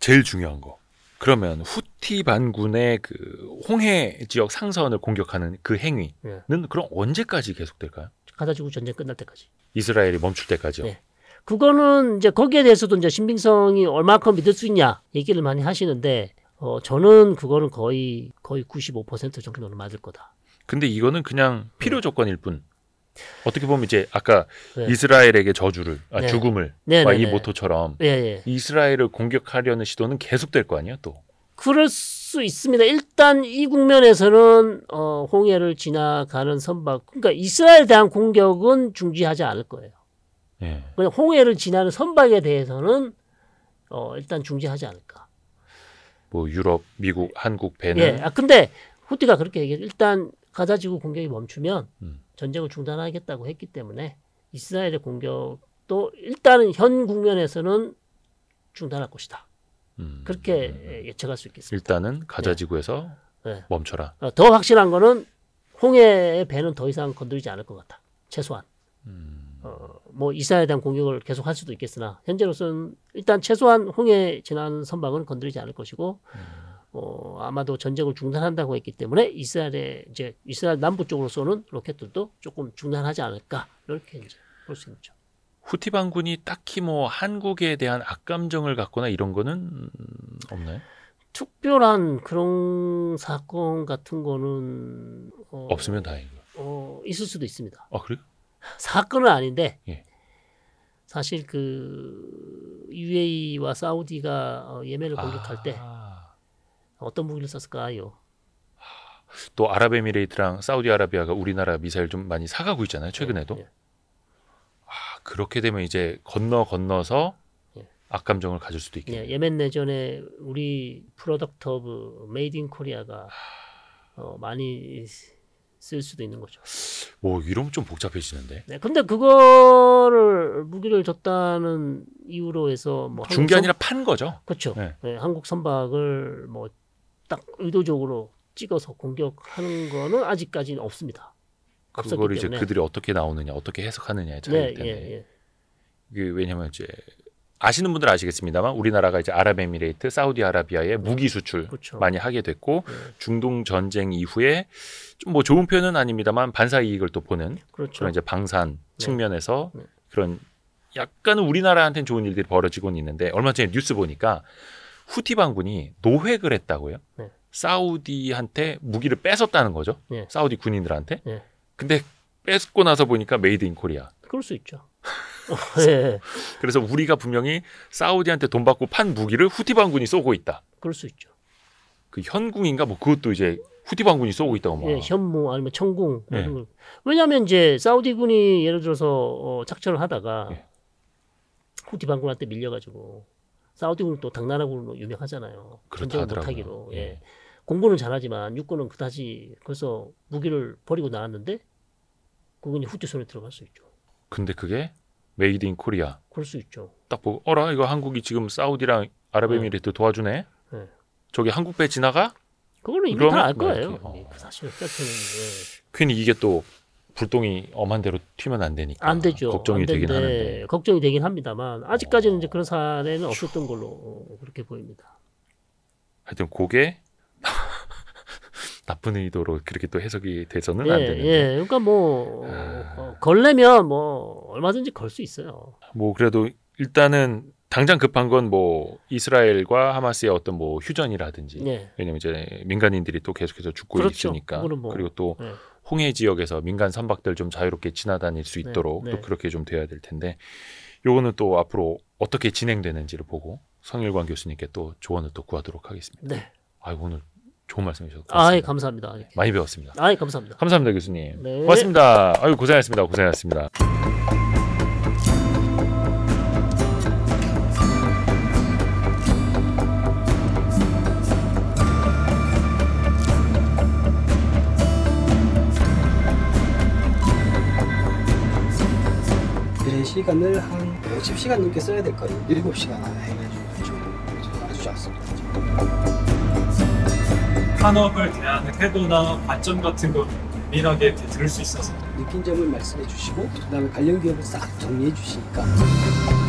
제일 중요한 거. 그러면 후티 반군의 그 홍해 지역 상선을 공격하는 그 행위는 예. 그럼 언제까지 계속될까요? 가자지구 전쟁 끝날 때까지. 이스라엘이 멈출 때까지요. 예. 그거는 이제 거기에 대해서도 이제 신빙성이 얼마큼 믿을 수 있냐 얘기를 많이 하시는데 어 저는 그거는 거의 거의 95% 정도는 맞을 거다. 근데 이거는 그냥 필요 예. 조건일 뿐. 어떻게 보면 이제 아까 네. 이스라엘에게 저주를 아, 네. 죽음을 네, 네 이 네. 모토처럼 예, 예. 이스라엘을 공격하려는 시도는 계속될 거 아니야 또 그럴 수 있습니다 일단 이 국면에서는 어, 홍해를 지나가는 선박 그러니까 이스라엘 에 대한 공격은 중지하지 않을 거예요 예. 그냥 홍해를 지나는 선박에 대해서는 어, 일단 중지하지 않을까 뭐 유럽 미국 한국 배는 예. 아 근데 후티가 그렇게 얘기해 일단 가자지구 공격이 멈추면 음. 전쟁을 중단하겠다고 했기 때문에 이스라엘의 공격도 일단은 현 국면에서는 중단할 것이다. 음, 그렇게 음, 예, 예측할 수 있겠습니다. 일단은 가자지구에서 예. 네. 예. 네. 멈춰라. 어, 더 확실한 거는 홍해의 배는 더 이상 건드리지 않을 것 같다. 최소한. 음. 어, 뭐 이스라엘에 대한 공격을 계속할 수도 있겠으나 현재로서는 일단 최소한 홍해 지난 선박은 건드리지 않을 것이고 음. 어, 아마도 전쟁을 중단한다고 했기 때문에 이스라엘의 이제 이스라엘 남부 쪽으로 쏘는 로켓들도 조금 중단하지 않을까 이렇게 이제 볼 수 있죠. 후티 반군이 딱히 뭐 한국에 대한 악감정을 갖거나 이런 거는 없나요? 특별한 그런 사건 같은 거는 어, 없으면 다행이고. 어, 있을 수도 있습니다. 아 그래요? 사건은 아닌데 예. 사실 그 UAE와 사우디가 어, 예멘을 공격할 아... 때 어떤 무기를 썼을까요? 또 아랍에미레이트랑 사우디아라비아가 우리나라 미사일 좀 많이 사가고 있잖아요. 최근에도. 예, 예. 아, 그렇게 되면 이제 건너 건너서 예. 악감정을 가질 수도 있겠네요. 예, 멘 내전에 우리 프로덕트 오브 메이드 인 코리아가 어, 많이 쓸 수도 있는 거죠. 뭐 이러면 좀 복잡해지는데. 네, 근데 그거를 무기를 줬다는 이유로 해서 뭐 중계 아니라 판 거죠. 그렇죠. 네. 네, 한국 선박을 뭐딱 의도적으로 찍어서 공격하는 거는 아직까지는 없습니다. 그걸 이제 때문에. 그들이 어떻게 나오느냐, 어떻게 해석하느냐의 차이 네, 때문에 예, 예. 이게 그 왜냐하면 이제 아시는 분들 아시겠습니다만 우리나라가 이제 아랍에미레이트, 사우디아라비아에 음, 무기 수출 그렇죠. 많이 하게 됐고 네. 중동 전쟁 이후에 좀 뭐 좋은 표현은 아닙니다만 반사 이익을 또 보는 그렇죠. 그런 이제 방산 네. 측면에서 네. 그런 약간 은 우리나라한테는 좋은 일들이 벌어지곤 있는데 얼마 전에 뉴스 보니까 후티 반군이 노획을 했다고요. 네. 사우디한테 무기를 뺏었다는 거죠. 네. 사우디 군인들한테. 네. 근데 뺏고 나서 보니까 메이드 인 코리아. 그럴 수 있죠. 그래서 우리가 분명히 사우디한테 돈 받고 판 무기를 후티 반군이 쏘고 있다. 그럴 수 있죠. 그 현궁인가 뭐 그것도 이제 후티 반군이 쏘고 있다고 막. 예, 현무 아니면 천궁. 예. 왜냐하면 이제 사우디군이 예를 들어서 어, 작전을 하다가 예. 후티 반군한테 밀려가지고 사우디군은 또 당나라군으로 유명하잖아요. 전쟁을 못하기로. 예. 예. 공군은 잘하지만 육군은 그다지 그래서 무기를 버리고 나왔는데 그건 후퇴 손에 들어갈 수 있죠. 근데 그게 메이드 인 코리아. 그럴 수 있죠. 딱 보고 어라 이거 한국이 지금 사우디랑 아랍에미리트 네. 도와주네. 네. 저기 한국 배 지나가? 그거는 이미 다 알 거예요. 뭐 어. 그 사실을 뼈트 예. 이게 또 불똥이 엄한 대로 튀면 안 되니까 안 되죠. 걱정이 안 되긴 하는데 걱정이 되긴 합니다만 아직까지는 어. 이제 그런 사례는 없었던 걸로 그렇게 보입니다. 하여튼 그게 나쁜 의도로 그렇게 또 해석이 돼서는 예, 안 되는데. 예, 그러니까 뭐 아... 어, 걸려면 뭐 얼마든지 걸 수 있어요. 뭐 그래도 일단은 당장 급한 건 뭐 이스라엘과 하마스의 어떤 뭐 휴전이라든지 예. 왜냐면 이제 민간인들이 또 계속해서 죽고 그렇죠. 있으니까 뭐. 그리고 또 예. 홍해 지역에서 민간 선박들 좀 자유롭게 지나다닐 수 네, 있도록 네, 네. 또 그렇게 좀 돼야 될 텐데 요거는 또 앞으로 어떻게 진행되는지를 보고 성일관 교수님께 또 조언을 또 구하도록 하겠습니다. 네. 아 오늘 좋은 말씀 해주셔 아예 감사합니다. 많이 배웠습니다. 아예 감사합니다. 감사합니다 교수님. 네. 고맙습니다. 아유 고생하셨습니다. 고생하셨습니다. 시간을 한 50시간 넘게 써야 될 거예요. 7시간 해가지고 아주 좋았습니다. 산업을 대하는 태도나 관점 같은 거 밀하게 들을 수 있어서 느낀 점을 말씀해 주시고 그다음에 관련 기업을 싹 정리해 주시니까